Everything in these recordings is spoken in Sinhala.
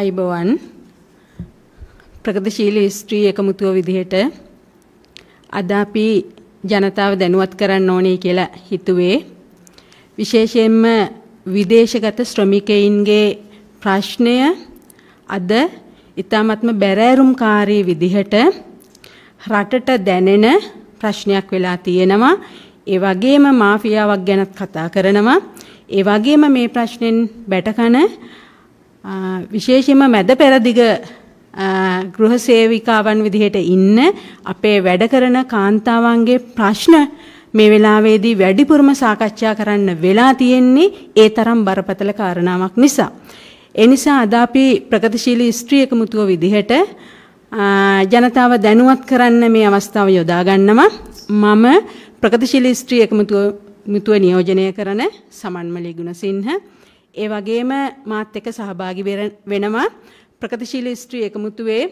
අයිබවන් ප්‍රගතිශීලී ස්ත්‍රී එකමුතුව විදිහට අද අපි ජනතාව දැනුවත් කරන්න ඕනේ කියලා හිතුවේ විශේෂයෙන්ම විදේශගත ශ්‍රමිකයින්ගේ ප්‍රශ්නය අද ඊ타මත්ම බැරෑරුම්කාරී විදිහට රටට දැනෙන ප්‍රශ්නයක් වෙලා තියෙනවා ඒ වගේම මාෆියාවක් ගැනත් කතා කරනවා ඒ වගේම මේ ප්‍රශ්නෙන් බැටකන විශේෂයෙන්ම මැද පෙරදිග ගෘහ සේවිකාවන් විදිහට ඉන්න අපේ වැඩ කරන කාන්තාවන්ගේ ප්‍රශ්න මේ වෙලාවේදී වැඩිපුරම සාකච්ඡා කරන්න වෙලා තියෙන්නේ ඒ තරම් බරපතල කාරණාවක් නිසා. ඒ නිසා අද අපි ප්‍රගතිශීලී ස්ත්‍රී එකමුතුව විදිහට ජනතාව දැනුවත් කරන්න මේ අවස්ථාව යොදා ගන්නවා. මම ප්‍රගතිශීලී ස්ත්‍රී එකමුතුව නියෝජනය කරන සමන්මලී ගුණසිංහ ඒ වගේම මාත් එක්ක සහභාගි වෙනවා ප්‍රගතිශීලී ස්ත්‍රී එකමුතුවේ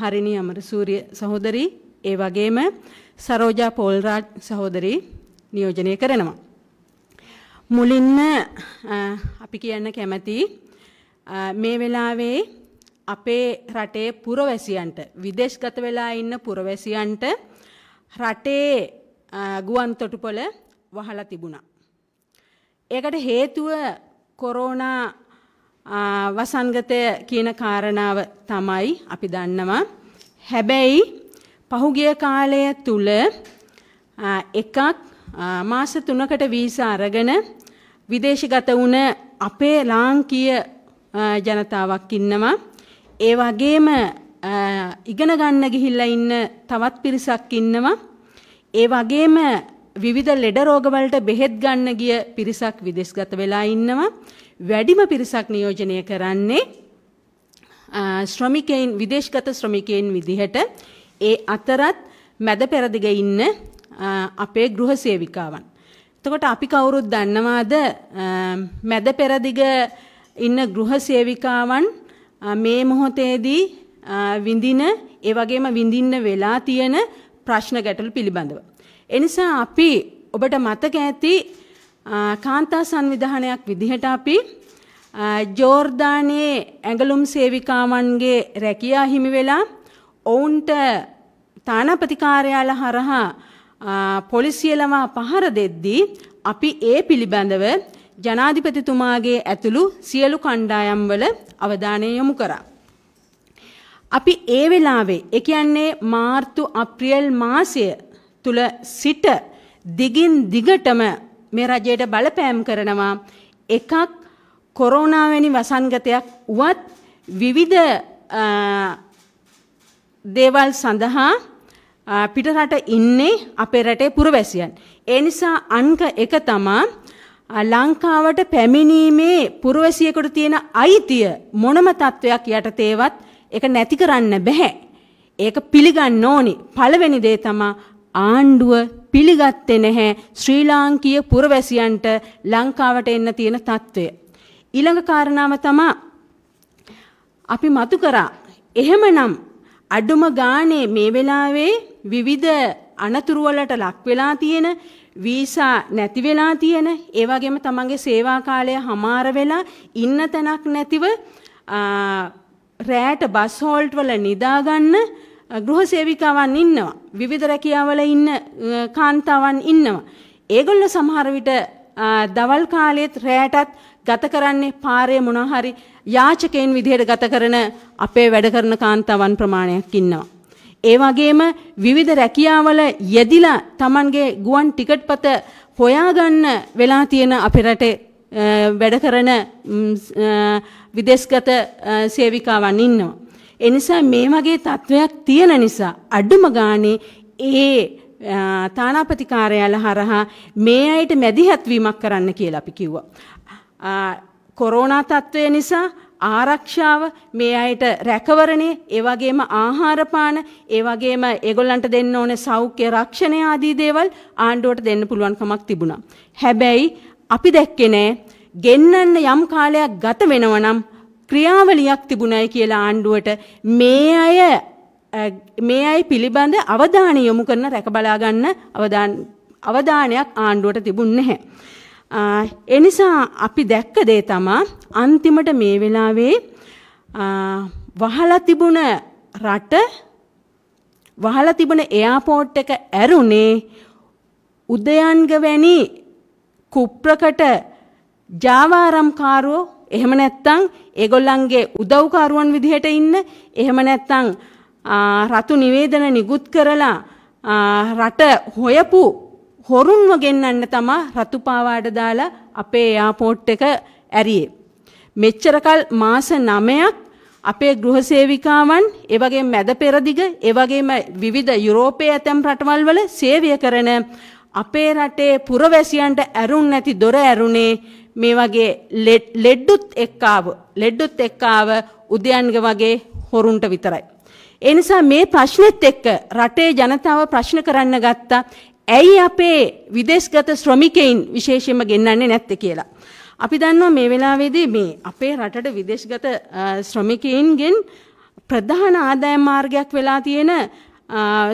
හරිනි අමරසූරිය සහෝදරි ඒ වගේම සරෝජා පෝල්රාජ් සහෝදරි නියෝජනය කරනවා. මුලින්ම අපි කියන්න කැමති මේ වෙලාවේ අපේ රටේ පුරවැසියන්ට විදේශගත වෙලා ඉන්න පුරවැසියන්ට රටේ ගුවන් තොටුපොළ වහලා තිබුණා. ඒකට හේතුව කොරෝනා වසංගතය කියන කාරණාව තමයි අපි දන්නවා. හැබැයි පහුගිය කාලය තුල එකක් මාස 3කට වීසා අරගෙන විදේශගත වුණ අපේ ලාංකීය ජනතාවක් ඉන්නවා. ඒ වගේම ඉගෙන ගන්න ගිහිල්ලා ඉන්න තවත් පිරිසක් ඉන්නවා. ඒ වගේම විවිධ ලෙඩ රෝගවලට බෙහෙත් ගන්න ගිය පිරිසක් විදෙස්ගත වෙලා ඉන්නවා. වැඩිම පිරිසක් නියෝජනය කරන්නේ ශ්‍රමිකයින් විදේශගත ශ්‍රමිකයින් විදිහට ඒ අතරත් මැද පෙරදිග ඉන්න අපේ ගෘහ සේවිකාවන්. එතකොට අපි කවුරුත් දන්නවාද මැද පෙරදිග ඉන්න ගෘහ සේවිකාවන් මේ මොහොතේදී විඳින ඒ වගේම විඳින්න වෙලා තියෙන ප්‍රශ්න ගැටලු පිළිබඳව. එනිසා අපි ඔබට මතක ඇති කාන්තා සංවිධානයක් විදිහට අපි ජෝර්ධානයේ ඇඟලුම් සේවිකාවන්ගේ රැකියා හිමි වෙලා ඔවුන්ට තානාපති කාර්යාල හරහා පොලිසිය ළමා පහර දෙද්දී අපි ඒ පිළිබඳව ජනාධිපතිතුමාගේ ඇතුළු සියලු කණ්ඩායම්වල අවධානය යොමු කරා. අපි ඒ වෙලාවේ ඒ කියන්නේ මාර්තු අප්‍රේල් මාසය තුල සිට දිගින් දිගටම මේ රජයට බලපෑම් කරනවා එකක් කොරෝනා වැනි වසංගතයක් වුවත් විවිධ දේවල් සඳහා පිටරට ඉන්නේ අපේ රටේ පුරවැසියන්. ඒ නිසා අංක එක තමා ලංකාවට පැමිණීමේ පුරවැසියෙකුට තියෙන අයිතිය මොනම තත්ත්වයක් යටතේවත් ඒක නැති කරන්න බෑ. ඒක පිළිගන්න ඕනි. පළවෙනි දේ තමා ආණ්ඩුව පිළිගත්තේ නැහැ ශ්‍රී ලාංකීය පුරවැසියන්ට ලංකාවට එන්න තියෙන తත්වය. ඊළඟ කාරණාව තමයි අපි මතු කරා එහෙමනම් අඩුම ගානේ මේ වෙලාවේ විවිධ අනතුරු වලට ලක් වෙලා තියෙන වීසා නැති වෙලා තියෙන ඒ වගේම තමන්ගේ සේවා කාලය හමාර වෙලා ඉන්න තැනක් නැතිව රෑට බස් හෝල්ට් වල නිදා ගන්න ගෘහ සේවිකාවන් ඉන්නවා. විවිධ රැකියාවල ඉන්න කාන්තාවන් ඉන්නවා. ඒගොල්ලෝ සමහර විට දවල් කාලයේත් රැයටත් ගත කරන්නේ පාරේ මොනවා හරි යාචකයන් විදිහට ගත කරන අපේ වැඩ කරන කාන්තාවන් ප්‍රමාණයක් ඉන්නවා. ඒ වගේම විවිධ රැකියාවල යෙදිලා Tamanගේ ගුවන් ටිකට් පත හොයාගන්න වෙලා තියෙන අපේ රටේ වැඩ කරන විදේශගත සේවිකාවන් ඉන්නවා. එනිසා මේ වගේ තත්වයක් තියෙන නිසා අඩුම ගානේ ඒ තානාපති කාර්යාල හරහා මේ අයට මැදිහත් වීමක් කරන්න කියලා අපි කිව්වා. කොරෝනා තත්ත්වය නිසා ආරක්ෂාව මේ අයට රැකවරණය ඒ වගේම ආහාර පාන ඒ වගේම ඒගොල්ලන්ට දෙන්න ඕන සෞඛ්‍ය රක්ෂණය ආදී දේවල් ආණ්ඩුවට දෙන්න පුළුවන් කමක් තිබුණා. හැබැයි අපි දැක්කේ නෑ ගෙන්නන්න යම් කාලයක් ගත වෙනවා නම් ක්‍රියාවලියක් තිබුණයි කියලා ආණ්ඩුවට මේ අය මේ අය පිළිබඳ අවධානය යොමු කරන රැක බලා ගන්න අවධානයක් ආණ්ඩුවට තිබුණ නැහැ. එනිසා අපි දැක්ක දේ තමා අන්තිමට මේ වෙලාවේ වහලා තිබුණ රට වහලා තිබුණ එයාපෝට් එක ඇරුනේ උදයන්ග වැනි කුප්‍රකට ජාවාරම්කාරෝ එහෙම නැත්නම් ඒගොල්ලන්ගේ උදව්කරුවන් විදිහට ඉන්න එහෙම නැත්නම් රතු නිවේදන නිකුත් කරලා රට හොයපු හොරුන්ව ගෙන්නන්න තමා රතු පාවාඩ දාලා අපේ එයාපෝට් එක ඇරියේ. මෙච්චරකල් මාස 9ක් අපේ ගෘහසේවිකාවන් ඒ වගේම මැද පෙරදිග ඒ වගේම විවිධ යුරෝපයේ ඇතැම් රටවල් වල සේවය කරන අපේ රටේ පුරවැසියන්ට ඇරුන් නැති දොර ඇරුනේ මේ වගේ ලෙඩ්ඩුත් එක්කාව ලෙඩ්ඩුත් එක්කාව උදයන්ග වගේ හොරුන්ට විතරයි. එනිසා මේ ප්‍රශ්නෙත් එක්ක රටේ ජනතාව ප්‍රශ්න කරන්න ගත්තා ඇයි අපේ විදේශගත ශ්‍රමිකයින් විශේෂයෙන්ම ගෙන්න්නන්නේ නැත්ත කියලා. අපි දන්නවා මේ වෙලාවේදී මේ අපේ රටට විදේශගත ශ්‍රමිකයින්ගෙන් ප්‍රධාන ආදායම් මාර්ගයක් වෙලා තියෙන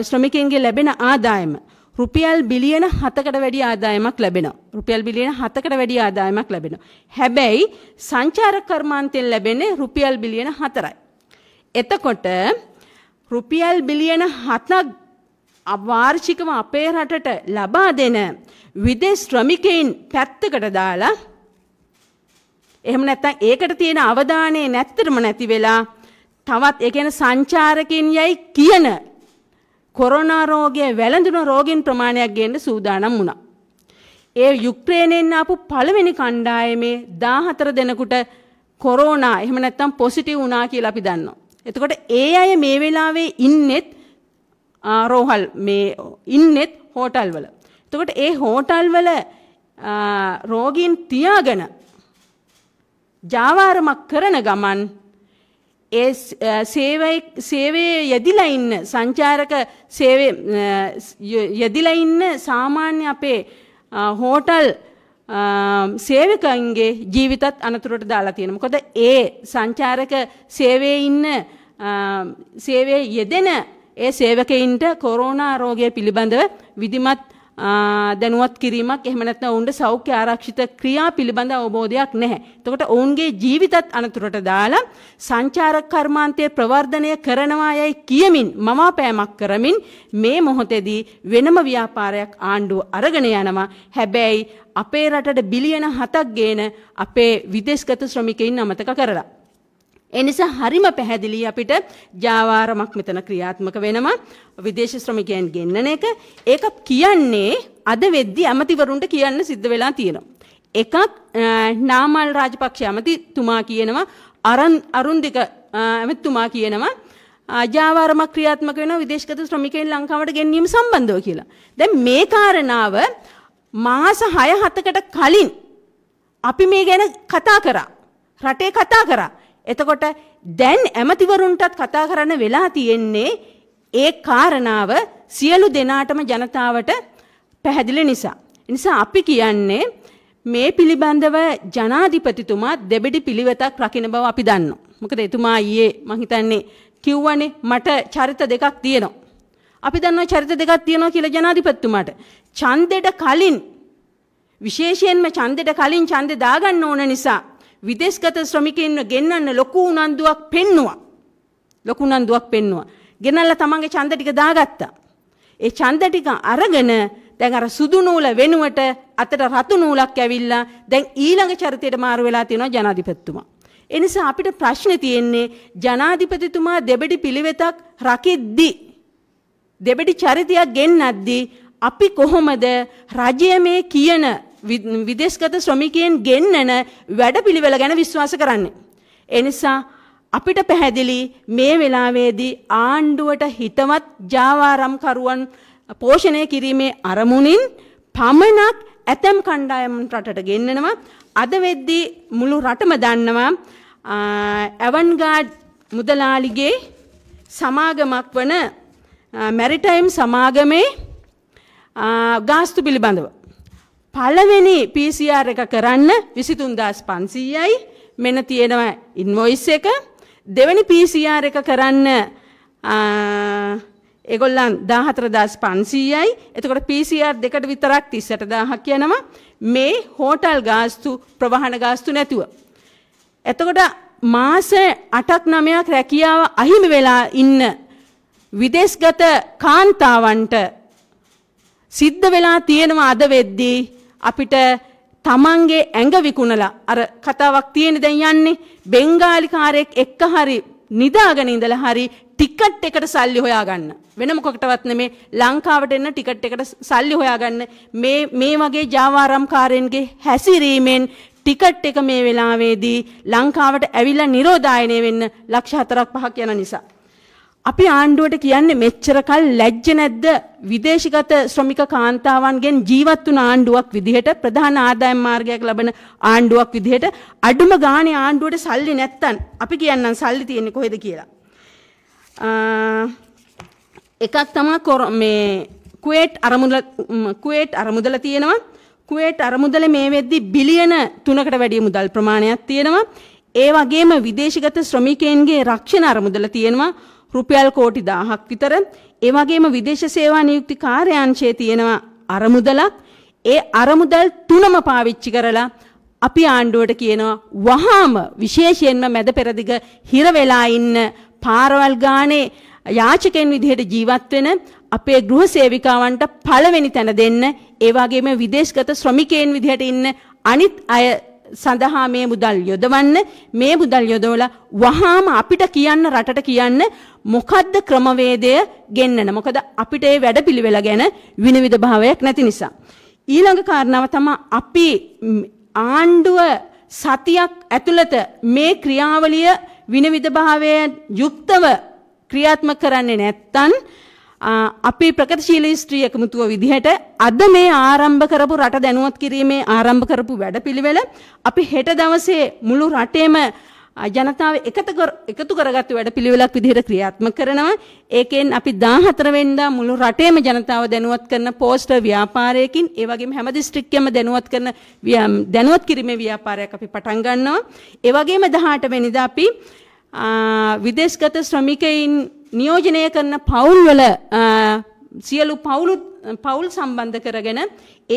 ශ්‍රමිකයන්ගේ ලැබෙන ආදායම. රුපියල් බිලියන 7කට වැඩි ආදායමක් ලැබෙනවා. රුපියල් බිලියන 7කට වැඩි ආදායමක් ලැබෙනවා. හැබැයි සංචාර කර්මාන්තයෙන් ලැබෙන්නේ රුපියල් බිලියන 4යි. එතකොට රුපියල් බිලියන 7ක් වාර්ෂිකව අපේ රටට ලබා දෙන විදේශ ශ්‍රමිකයින් පැත්තකට දාලා එහෙම නැත්නම් ඒකට තියෙන අවධානය නැත්තරම නැති වෙලා තවත් ඒ කියන්නේ සංචාරකින් යයි කියන කොරෝනා රෝගය වැළඳුන රෝගීන් ප්‍රමාණයක් ගේන්න සූදානම් වුණා. ඒ යුක්‍රේනයෙන් ආපු පළවෙනි කණ්ඩායමේ 14 දෙනෙකුට කොරෝනා එහෙම නැත්නම් පොසිටිව් වුණා කියලා අපි දන්නවා. එතකොට ඒ අය මේ වෙලාවේ ඉන්නෙත් රෝහල් මේ ඉන්නෙත් හෝටල් වල. එතකොට ඒ හෝටල් වල රෝගීන් තියාගෙන ජාවාරමක් කරන ගමන් ඒ සේවයේ යෙදිලා ඉන්න සංචාරක සේවයේ යෙදිලා ඉන්න සාමාන්‍ය අපේ හෝටල් සේවකයන්ගේ ජීවිතත් අනතුරට දාලා තියෙනවා. මොකද ඒ සංචාරක සේවයේ ඉන්න සේවයේ යෙදෙන ඒ සේවකයින්ට කොරෝනා රෝගය පිළිබඳව විධිමත් දැනුවත් කිරීමක් එහෙම නැත්නම් ඔවුන්ට සෞඛ්‍ය ආරක්ෂිත ක්‍රියා පිළිබඳ අවබෝධයක් නැහැ. එතකොට ඔවුන්ගේ ජීවිතත් අනතුරට දාලා සංචාරක කර්මාන්තයේ ප්‍රවර්ධනය කරනවා යයි කියමින් මමාපෑමක් කරමින් මේ මොහොතේදී වෙනම ව්‍යාපාරයක් ආණ්ඩුව අරගෙන යනවා. හැබැයි අපේ රටට බිලියන 7ක් ගේන අපේ විදේශගත ශ්‍රමිකයින් අමතක කරලා එනිසා හරිම පැහැදිලි අපිට ජාවාරමක් මෙතන ක්‍රියාත්මක වෙනවා විදේශ ශ්‍රමිකයන් ගෙන්නන එක ඒක කියන්නේ අද වෙද්දි ඇමතිවරුන්ට කියන්න සිද්ධ වෙලා තියෙනවා. එකක් නාමල් රාජපක්ෂ ඇමතිතුමා කියනවා අරන් අරුන්දික ඇමතිතුමා කියනවා ජාවාරම ක්‍රියාත්මක වෙන විදේශගත ශ්‍රමිකයන් ලංකාවට ගැනීම සම්බන්ධව කියලා. දැන් මේ කාරණාව මාස 6 7කට කලින් අපි මේ ගැන කතා කරා. රටේ කතා කරා. එතකොට දැන් ඇමතිවරුන්ටත් කතා කරන්න වෙලා තියෙන්නේ ඒ කාරණාව සියලු දෙනාටම ජනතාවට පැහැදිලි නිසා. නිසා අපි කියන්නේ මේ පිළිබඳව ජනාධිපතිතුමා දෙබෙඩි පිළිවෙතක් රකින බව අපි දන්නවා. මොකද එතුමා ඊයේ මං හිතන්නේ කිව්වනේ මට චරිත දෙකක් තියෙනවා. අපි දන්නවා චරිත දෙකක් තියෙනවා කියලා ජනාධිපතිතුමාට. ඡන්දෙඩ කලින් විශේෂයෙන්ම ඡන්දෙඩ කලින් ඡන්දෙ දාගන්න ඕන නිසා විදේශගත ශ්‍රමිකයින්ව ගෙන්නන්න ලොකු උනන්දුවක් පෙන්නවා. ලොකු උනන්දුවක් පෙන්නවා. ගෙනල්ලා තමන්ගේ ඡන්ද ටික දාගත්තා. ඒ ඡන්ද ටික අරගෙන දැන් අර සුදු නූල වෙනුවට අතට රතු නූලක් ඇවිල්ලා දැන් ඊළඟ චරිතයට මාරු වෙලා තියෙනවා ජනාධිපතිතුමා. ඒ නිසා අපිට ප්‍රශ්නේ තියෙන්නේ ජනාධිපතිතුමා දෙබඩි පිළිවෙතක් රකිද්දි දෙබඩි චරිතයක් ගෙන්නද්දී අපි කොහොමද රජය මේ කියන විදේශගත ශ්‍රමිකයන් ගෙන්නන වැඩපිළිවෙල ගැන විශ්වාස කරන්නේ. එනිසා අපිට පැහැදිලි මේ වෙලාවේදී ආණ්ඩුවට හිතවත් ජාවාරම්කරුවන් පෝෂණය කිරීමේ අරමුණින් පමණක් ඇතැම් කණ්ඩායම් රටට ගෙන්නනවා. අද වෙද්දී මුළු රටම දන්නවා ඇවන්ගාඩ් මුදලාලිගේ සමාගමක් වන මැරිටයිම් සමාගමේ ගාස්තු පිළිබඳව. පළවෙනි PCR එක කරන්න 23500යි මෙන්න තියෙනවා ඉන්වොයිස් එක දෙවෙනි PCR එක කරන්න ඒගොල්ලන් 14500යි එතකොට PCR දෙකට විතරක් 38000ක් යනවා මේ හෝටල් ගාස්තු ප්‍රවාහන ගාස්තු නැතුව එතකොට මාස 8ක් 9ක් රැකියාව අහිමි වෙලා ඉන්න විදේශගත කාන්තාවන්ට සිද්ධ වෙලා තියෙනවා අද වෙද්දී අපිට තමන්ගේ ඇඟ විකුණලා අර කතාවක් තියෙන දැන් යන්නේ බෙන්ගාලි කාරයෙක් එක්ක හරි නිදාගෙන ඉඳලා හරි ටිකට් එකට සල්ලි හොයාගන්න. වෙන මොකකටවත් නෙමේ ලංකාවට එන්න ටිකට් එකට සල්ලි හොයාගන්න. මේ මේ වගේ ජාවාරම්කාරයන්ගේ හැසිරීමෙන් ටිකට් එක මේ වෙලාවේදී ලංකාවට ඇවිල්ලා නිරෝධායනය වෙන්න ලක්ෂ 4ක් 5ක් යන නිසා අපි ආණ්ඩුවට කියන්නේ මෙච්චරකල් ලැජ්ජ නැද්ද විදේශගත ශ්‍රමික කාන්තාවන්ගෙන් ජීවත් වුණ ආණ්ඩුවක් විදිහට ප්‍රධාන ආදායම් මාර්ගයක් ලබන ආණ්ඩුවක් විදිහට අඩුම ගාණේ ආණ්ඩුවට සල්ලි නැත්තම් අපි කියන්නම් සල්ලි තියෙන්නේ කොහෙද කියලා. එකක් තමයි මේ කුවේට් අරමුදල කුවේට් අරමුදල තියෙනවා. කුවේට් අරමුදල මේ වෙද්දි බිලියන 3කට වැඩි මුදල් ප්‍රමාණයක් තියෙනවා. ඒ වගේම විදේශගත ශ්‍රමිකයන්ගේ රක්ෂණ අරමුදල තියෙනවා. රුපියල් කෝටි 1000ක් විතර ඒ වගේම විදේශ සේවා නියුක්ති කාර්යාංශයේ තියෙනවා අරමුදලක් ඒ අරමුදල් තුනම පාවිච්චි කරලා අපි ආණ්ඩුවට කියනවා වහාම විශේෂයෙන්ම මැද පෙරදිග හිර වෙලා ඉන්න පාරවල් ගානේ යාචකෙන් විදිහට ජීවත් වෙන අපේ ගෘහ සේවිකාවන්ට පළවෙනි තැන දෙන්න ඒ වගේම විදේශගත ශ්‍රමිකයන් විදිහට ඉන්න අනිත් අය සඳහා මේ මුදල් යොදවන්න මේ මුදල් යොදවලා වහාම අපිට කියන්න රටට කියන්න මොකද්ද ක්‍රමවේදය ගෙන්නන මොකද අපිට ඒ වැඩපිළිවෙල ගැන විනිවිද භාවයක් නැති නිසා ඊළඟ කාරණාව තමයි අපි ආණ්ඩුව සතියක් ඇතුළත මේ ක්‍රියාවලිය විනිවිද භාවයෙන් යුක්තව ක්‍රියාත්මක කරන්නේ නැත්නම් අපි ප්‍රගතිශීලී ස්ත්‍රී එකමුතුව විදිහට අද මේ ආරම්භ කරපු රට දැනුවත් කිරීමේ ආරම්භ කරපු වැඩපිළිවෙල අපි හෙට දවසේ මුළු රටේම ජනතාව එකතු කරගත්තු වැඩපිළිවෙලක් විදිහට ක්‍රියාත්මක කරනවා. ඒකෙන් අපි 14 වෙනිදා මුළු රටේම ජනතාව දැනුවත් කරන පෝස්ටර් ව්‍යාපාරයකින් ඒ වගේම හැම දිස්ත්‍රික්කයක්ම දැනුවත් කරන දැනුවත් කිරීමේ ව්‍යාපාරයක් අපි පටන් ගන්නවා. ඒ වගේම 18 වෙනිදා අපි විදේශගත ශ්‍රමිකයින් නියෝජනය කරන පවුල්වල සියලු පවුලුත් පවුල් සම්බන්ධ කරගෙන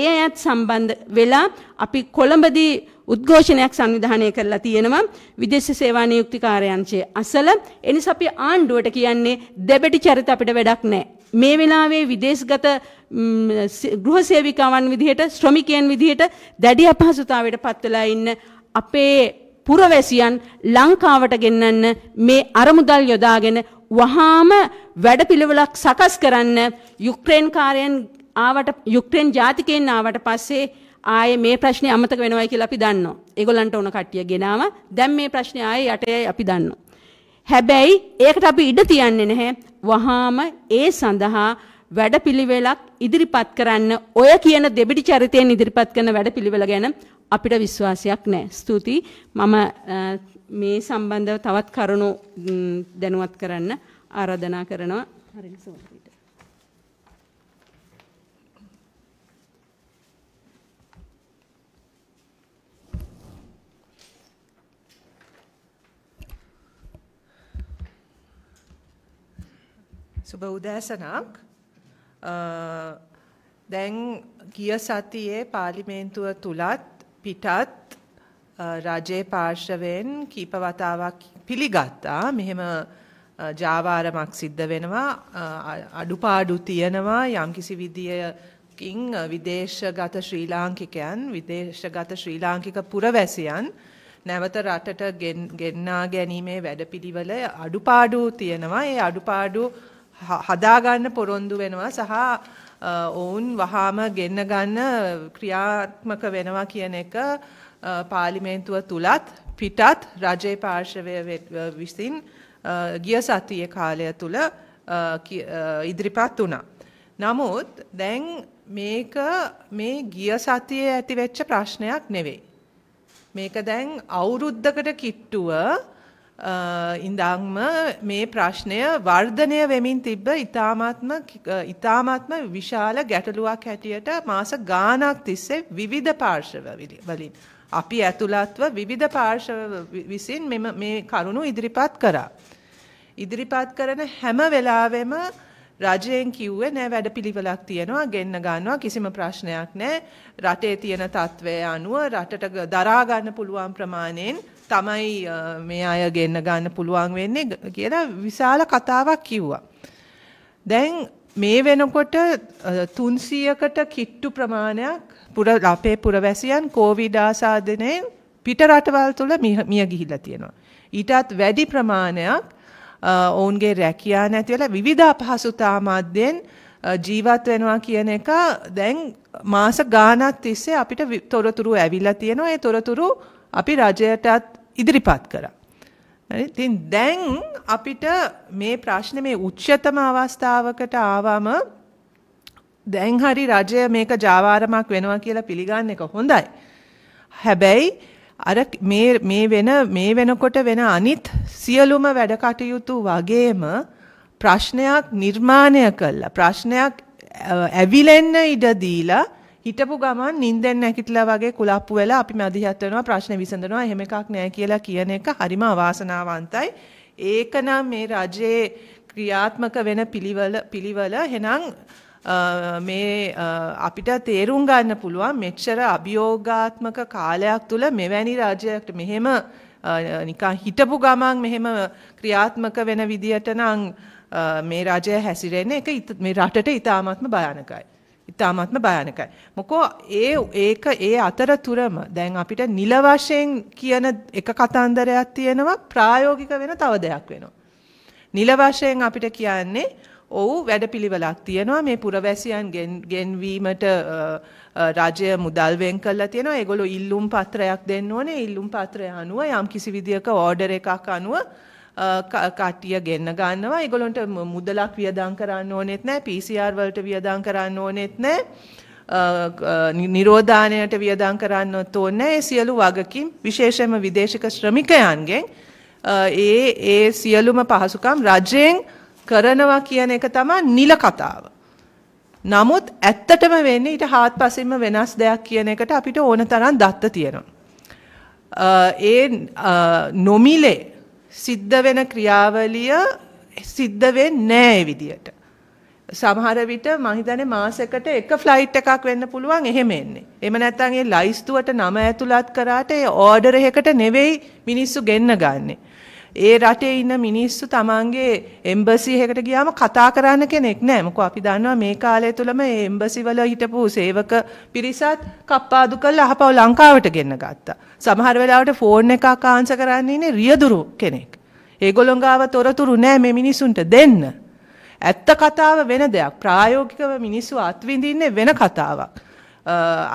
ඒ අයත් සම්බන්ධ වෙලා අපි කොළඹදී උද්ඝෝෂණයක් සංවිධානය කරලා තියෙනවා විදේශ සේවා නියුක්ති කාර්යාංශයේ අසල එනිසා අපි ආණ්ඩුවට කියන්නේ දෙබෙඩි චරිත අපිට වැඩක් නැහැ. මේ වෙලාවේ විදේශගත ගෘහ සේවිකාවන් විදිහට ශ්‍රමිකයන් විදිහට දැඩි අපහසුතාවයට පත් වෙලා ඉන්න අපේ පුරවැසියන් ලංකාවට ගෙන්නන්න මේ අරමුදල් යොදාගෙන වහාම වැඩපිළිවෙලක් සකස් කරන්න යුක්‍රේන් කාරයන් ආවට යුක්‍රේන් ජාතිකයෙන් ආවට පස්සේ ආයේ මේ ප්‍රශ්නේ අමතක වෙනවයි කියලා අපි දන්නවා. ඒගොල්ලන්ට උන කට්ටිය ගෙනාව. දැන් මේ ප්‍රශ්නේ ආයේ යටේ අපි දන්නවා. හැබැයි ඒකට අපි ඉඩ තියන්නේ නැහැ. වහාම ඒ සඳහා වැඩපිළිවෙලක් ඉදිරිපත් කරන්න ඔය කියන දෙබිඩි චරිතයෙන් ඉදිරිපත් කරන වැඩපිළිවෙල ගැන අපිට විශ්වාසයක් නැහැ. ස්තුතියි. මම මේ සම්බන්ධව තවත් කරුණු දැනුවත් කරන්න ආරාධනා කරනවා. හරියට සෝපීට. සුබ උදෑසනක් දැන් ගිය සතියේ පාර්ලිමේන්තුව තුලත් පිටත් රජයේ පාර්ශවයෙන් කීප වතාවක් පිළිගත්තා. මෙහෙම ජාවාරමක් සිද්ධ වෙනවා අඩුපාඩු තියෙනවා යම්කිසි විදියකින් විදේශගත ශ්‍රී ලාංකිකයන් විදේශගත ශ්‍රී ලාංකික පුරවැසියන් නැවත රටට ගෙන්නා ගැනීමේ වැඩපිළිවෙල අඩුපාඩු තියෙනවා. ඒ අඩුපාඩු හදාගන්න පොරොන්දු වෙනවා සහ ඔවුන් වහාම ගෙන්න ගන්න ක්‍රියාත්මක වෙනවා කියන එක පාර්ලිමේන්තුව තුලත් පිටත් රජයේ පාර්ශවය විසින් ගිය සතියේ කාලය තුල ඉදිරිපත් වුණා. නමුත් දැන් මේක මේ ගිය සතියේ ඇතිවෙච්ච ප්‍රශ්නයක් නෙවෙයි. මේක දැන් අවුරුද්දකට කිට්ටුව ඉඳංම මේ ප්‍රශ්නය වර්ධනය වෙමින් තිබ්බ ඉතාමත්ම ඉතාමත්ම විශාල ගැටලුවක් හැටියට මාස ගානක් තිස්සේ විවිධ පාර්ශව වලින්. අපි ඇතුළත්ව විවිධ පාර්ශව විසින් මෙම මේ කරුණු ඉදිරිපත් කරා. ඉදිරිපත් කරන හැම වෙලාවෙම රජයෙන් කිව්වේ නෑ වැඩ පිළිවෙලක් තියෙනවා ගෙන්න ගන්නවා කිසිම ප්‍රශ්නයක් නෑ රටේ තියෙන තත්ත්වය අනුව රටට දරාගන්න පුළුවන් ප්‍රමාණයෙන් තමයි මේ අය ගෙන්න ගන්න පුළුවන් වෙන්නේ කියලා විශාල කතාවක් කිව්වා. දැන් මේ වෙනකොට 300කට කිට්ටු ප්‍රමාණයක් පුර අපේ පුරවැසියන් කොවිඩ් ආසාදනයෙන් පිට රටවල් තුල මිය ගිහිල්ලා තියෙනවා. ඊටත් වැඩි ප්‍රමාණයක් ඔවුන්ගේ රැකියා නැති වෙලා විවිධ අපහසුතා මැද්දෙන් ජීවත් වෙනවා කියන එක දැන් මාස ගාණක් තිස්සේ අපිට තොරතුරු ඇවිල්ලා තියෙනවා. ඒ තොරතුරු අපි රජයටත් ඉදිරිපත් කරා. ඉතින් දැන් අපිට මේ ප්‍රශ්න මේ උච්චතම අවස්ථාවකට ආවම දැන් හරි රජය මේක ජාවාරමක් වෙනවා කියලා පිළිගන්න එක හොඳයි. හැබැයි අර මේ මේ වෙන මේ වෙනකොට වෙන අනිත් සියලුම වැඩ කටයුතු වගේම ප්‍රශ්නයක් නිර්මාණය කළා. ප්‍රශ්නයක් ඇවිලෙන්න ඉඩ දීලා හිටපු ගමන් නිින්දෙන් නැගිටලා වගේ කුලප්පු වෙලා අපි මැදිහත් වෙනවා ප්‍රශ්න විසඳනවා එහෙම එකක් නෑ කියලා කියන එක හරිම අවාසනාවන්තයි. ඒකනම් මේ රජයේ ක්‍රියාත්මක වෙන පිළිවෙල පිළිවෙල එහෙනම් මේ අපිට තේරුම් ගන්න පුළුවන් මෙච්චර අභියෝගාත්මක කාලයක් තුල මෙවැනි රාජ්‍යයකට මෙහෙම නිකන් හිටපු ගමන් මෙහෙම ක්‍රියාත්මක වෙන විදියට නම් මේ රජය හැසිරෙන්නේ ඒක මේ රටට ඉතාමත්ම භයානකයි. ඉතාමත්ම භයානකයි. මොකෝ ඒ ඒක ඒ අතරතුරම දැන් අපිට නිල වශයෙන් කියන එක කතන්දරයක් තියෙනවා ප්‍රායෝගික වෙන තව දෙයක් වෙනවා. නිල වශයෙන් අපිට කියන්නේ ඔව් වැඩපිළිවෙලක් තියෙනවා මේ පුරවැසියන් ගෙන්වීමට රජය මුදල් වෙන් කරලා තියෙනවා. ඒගොල්ලෝ ඉල්ලුම් පත්‍රයක් දෙන්න ඕනේ. ඉල්ලුම් පත්‍රය අනුව යම් කිසි විදියක ඕඩර් එකක් අනුව කට්ටිය ගෙන්න ගන්නවා. ඒගොල්ලන්ට මුදලක් වියදම් කරන්න ඕනෙත් නැහැ. PCR වලට වියදම් කරන්න ඕනෙත් නැහැ. නිරෝධානයට වියදම් කරන්නත් ඕනේ ඒ සියලු වගකීම් විශේෂයෙන්ම විදේශික ශ්‍රමිකයන්ගෙන් ඒ ඒ සියලුම පහසුකම් රජයෙන් කරනවා කියන එක තමයි නිල කතාව. නමුත් ඇත්තටම වෙන්නේ ඊට හාත්පසින්ම වෙනස් දෙයක් කියන එකට අපිට ඕන තරම් දත්ත තියෙනවා. ඒ නොමිලේ සිද්ධ වෙන ක්‍රියාවලිය සිද්ධ වෙන්නේ නැහැ විදියට. සමහර විට මම හිතන්නේ මාසෙකට එක ෆ්ලයිට් එකක් වෙන්න පුළුවන් එහෙම එන්නේ. එහෙම නැත්නම් ඒ ලයිස්තුවට නම ඇතුළත් කරාට ඒ ඕඩර් එකකට මිනිස්සු ගෙන්න ගන්නෙ. ඒ රටේ ඉන්න මිනිස්සු තමන්ගේ එම්බසි එකකට ගියාම කතා කරන්න කෙනෙක් නැහැ. මොකද අපි දන්නවා මේ කාලය තුලම මේ එම්බසි වල හිටපු සේවක පිරිසත් කප්පාදු කරලා අහපව ලංකාවට ගෙන්න ගත්තා. සමහර වෙලාවට ෆෝන් එකක් ආන්සර් කරන්න ඉන්නේ රියදුරු කෙනෙක්. ඒගොල්ලෝ ගාව තොරතුරු නැහැ මේ මිනිසුන්ට දෙන්න. ඇත්ත කතාව වෙන දෙයක්. ප්‍රායෝගිකව මිනිස්සු අත්විඳින්නේ වෙන කතාවක්.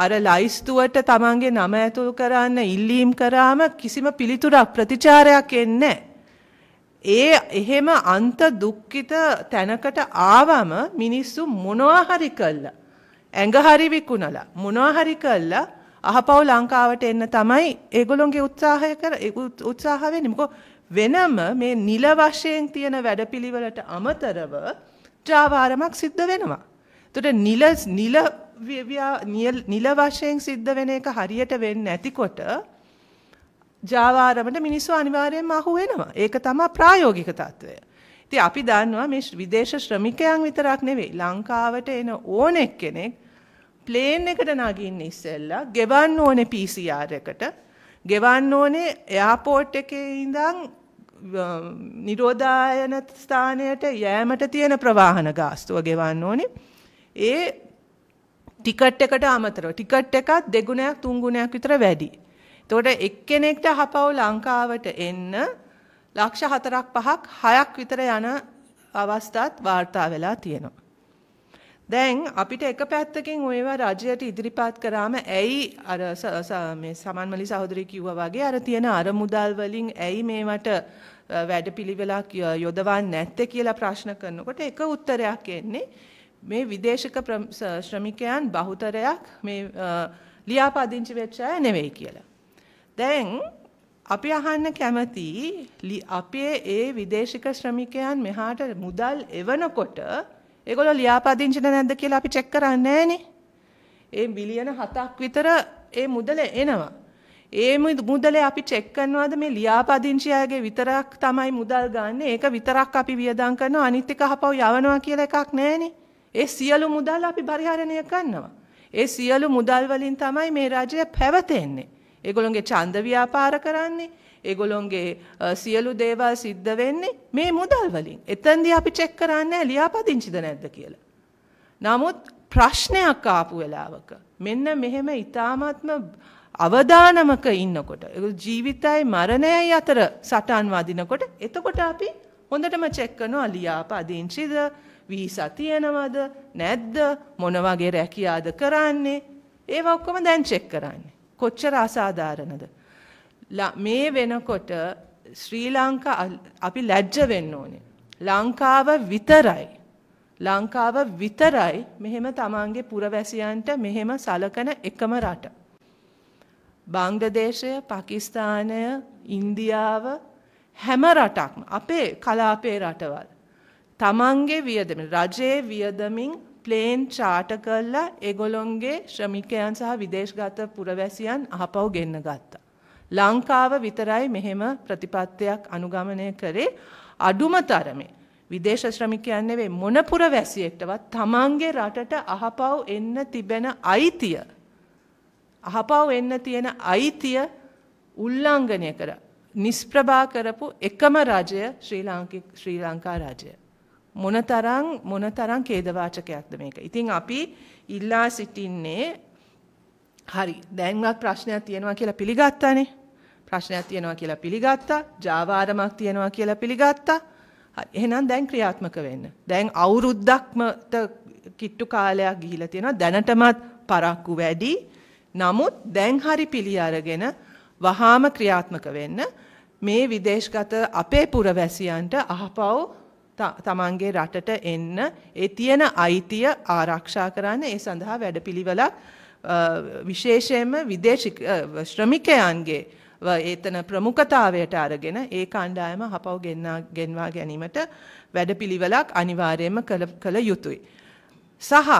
අර ලයිස්තුවට තමන්ගේ නම ඇතුල් කරන්න ඉල්ලීම් කරාම කිසිම පිළිතුරක් ප්‍රතිචාරයක් එන්නේ නැහැ. ඒ එහෙම අන්ත දුක්ඛිත තැනකට ආවම මිනිස්සු මොනවා හරි කළා. ඇඟ හරි විකුණලා මොනවා හරි කළා අහපව් ලංකාවට එන්න තමයි ඒගොල්ලොන්ගේ උත්සාහය කර උත්සාහ වෙන්නේ. මොකද වෙනම මේ නිල වශයෙන් තියෙන වැඩපිළිවෙලට අමතරව ත්‍රාවාරමක් සිද්ධ වෙනවා. එතකොට නිල නිල නිල වශයෙන් සිද්ධ වෙන එක හරියට වෙන්නේ නැතිකොට ජාවාරමට මිනිස්සු අනිවාර්යයෙන්ම අහු වෙනවා. ඒක තමයි ප්‍රායෝගික తত্ত্বය. ඉතින් අපි දන්නවා මේ විදේශ ශ්‍රමිකයන් විතරක් නෙවෙයි ලංකාවට එන ඕනෙක් කෙනෙක් ප්ලේන් එකට නගින්න ඉස්සෙල්ලා ගෙවන්න ඕනේ PCR එකට. ගෙවන්න ඕනේ එයාපෝට් එකේ ඉඳන් නිරෝධායන ස්ථානයට යෑමට තියෙන ප්‍රවාහන ගාස්තුව ගෙවන්න ඕනේ. ඒ ටිකට් එකට අමතරව ටිකට් එකත් දෙගුණයක් තුන්ගුණයක් විතර වැඩි. එතකොට එක්කෙනෙක්ට හපව් ලංකාවට එන්න ලක්ෂ 4ක් 5ක් 6ක් විතර යන අවස්ථාත් වාර්තා වෙලා තියෙනවා. දැන් අපිට එක පැත්තකින් ඔයවා රජයට ඉදිරිපත් කරාම ඇයි අර මේ සමන්මලි සහෝදරය කිව්වා වගේ අර තියෙන අරමුදල් වලින් ඇයි මේවට වැඩපිළිවෙලක් යොදවන්නේ නැත්තේ කියලා ප්‍රශ්න කරනකොට එක උත්තරයක් එන්නේ මේ විදේශක ශ්‍රමිකයන් බහුතරයක් මේ ලියාපදිංචි වෙච්ච අය නෙවෙයි කියලා. දැන් අපි අහන්න කැමති අපේ ඒ විදේශික ශ්‍රමිකයන් මෙහාට මුදල් එවනකොට ඒගොල්ලෝ ලියාපදිංචිද නැද්ද කියලා අපි චෙක් කරන්නේ නැහනේ. ඒ බිලියන 7ක් විතර ඒ මුදල එනවා. ඒ මුදලේ අපි චෙක් කරනවාද මේ ලියාපදිංචි අයගේ විතරක් තමයි මුදල් ගන්න. ඒක විතරක් අපි වියදම් කරනවා. අනිත් එක හපව යවනවා කියලා එකක් නැහනේ. ඒ සියලු මුදල් අපි පරිහරණය කරනවා. ඒ සියලු මුදල් වලින් තමයි මේ රජය පැවතෙන්නේ. ඒගොළොන්ගේ චන්ද ව්‍යාපාර කරන්නේ ඒගොළොන්ගේ සියලු දේවල් සිද්ධ වෙන්නේ මේ මුදල් වලින්. එතෙන්දී අපි චෙක් කරන්නේ ලියාපදිංචිද නැද්ද කියලා. නමුත් ප්‍රශ්නයක් ආපු වෙලාවක මෙන්න මෙහෙම ඊ타මාත්ම අවදානමක ඉන්නකොට ජීවිතයයි මරණයයි අතර සටන් වදිනකොට එතකොට අපි හොඳටම චෙක් කරනවා ලියාපදිංචිද වීසා තියෙනවද නැද්ද මොන වගේ රැකියාද කරන්නේ ඒවා ඔක්කොම දැන් චෙක් කරන්නේ කොච්චර අසාධාරණද. මේ වෙනකොට ශ්‍රී ලංකා අපි ලැජ්ජ වෙන්න ඕනේ. ලංකාව විතරයි. ලංකාව විතරයි මෙහෙම තමන්ගේ පුරවැසියන්ට මෙහෙම සලකන එකම රට. බංග්ලදේශය, පාකිස්තානය, ඉන්දියාව හැම රටක්ම අපේ කලාපේ රටවල්. තමන්ගේ වියදමින් රජයේ වියදමින් ප්ලේන් චාට කරලා ඒගොල්ලොන්ගේ ශ්‍රමිකයන් සහ විදේශගත පුරවැසියන් අහපව් ගෙන්න ගත්තා. ලංකාව විතරයි මෙහෙම ප්‍රතිපත්තියක් අනුගමනය කරේ අඩුම තරමේ විදේශ ශ්‍රමිකයන් නෙවෙයි මොන පුරවැසියෙක්ටවත් තමන්ගේ රටට අහපව් එන්න තිබෙන අයිතිය අහපව් එන්න තියෙන අයිතිය උල්ලංඝනය කර නිෂ්ප්‍රභා කරපු එකම රජය ශ්‍රී ලාංකික ශ්‍රී ලංකා රජය මොනතරම් මොනතරම් ඛේදවාචකයක්ද මේක. ඉතින් අපි ඉල්ලා සිටින්නේ හරි දැන්වත් ප්‍රශ්නයක් තියෙනවා කියලා පිළිගත්තානේ. ප්‍රශ්නයක් තියෙනවා කියලා පිළිගත්තා. ජාවාරමක් තියෙනවා කියලා පිළිගත්තා. එහෙනම් දැන් ක්‍රියාත්මක වෙන්න. දැන් අවුරුද්දක්මත කිට්ටු කාලයක් ගිහිලා තියෙනවා. දැනටමත් පරක්කු වැඩි. නමුත් දැන් හරි පිළි අරගෙන වහාම ක්‍රියාත්මක වෙන්න. මේ විදේශගත අපේ පුරවැසියන්ට අහපව් තමන්ගේ රටට එන්න ඒ තියෙන අයිතිය ආරක්ෂා කරන්න ඒ සඳහා වැඩපිළිවෙලක් විශේෂයෙන්ම විදේශික ශ්‍රමිකයන්ගේ ඒතන ප්‍රමුඛතාවයට අරගෙන ඒ කණ්ඩායම හපව් ගෙන්වා ගැනීමට වැඩපිළිවෙලක් අනිවාර්යයෙන්ම කළ යුතුයි. සහ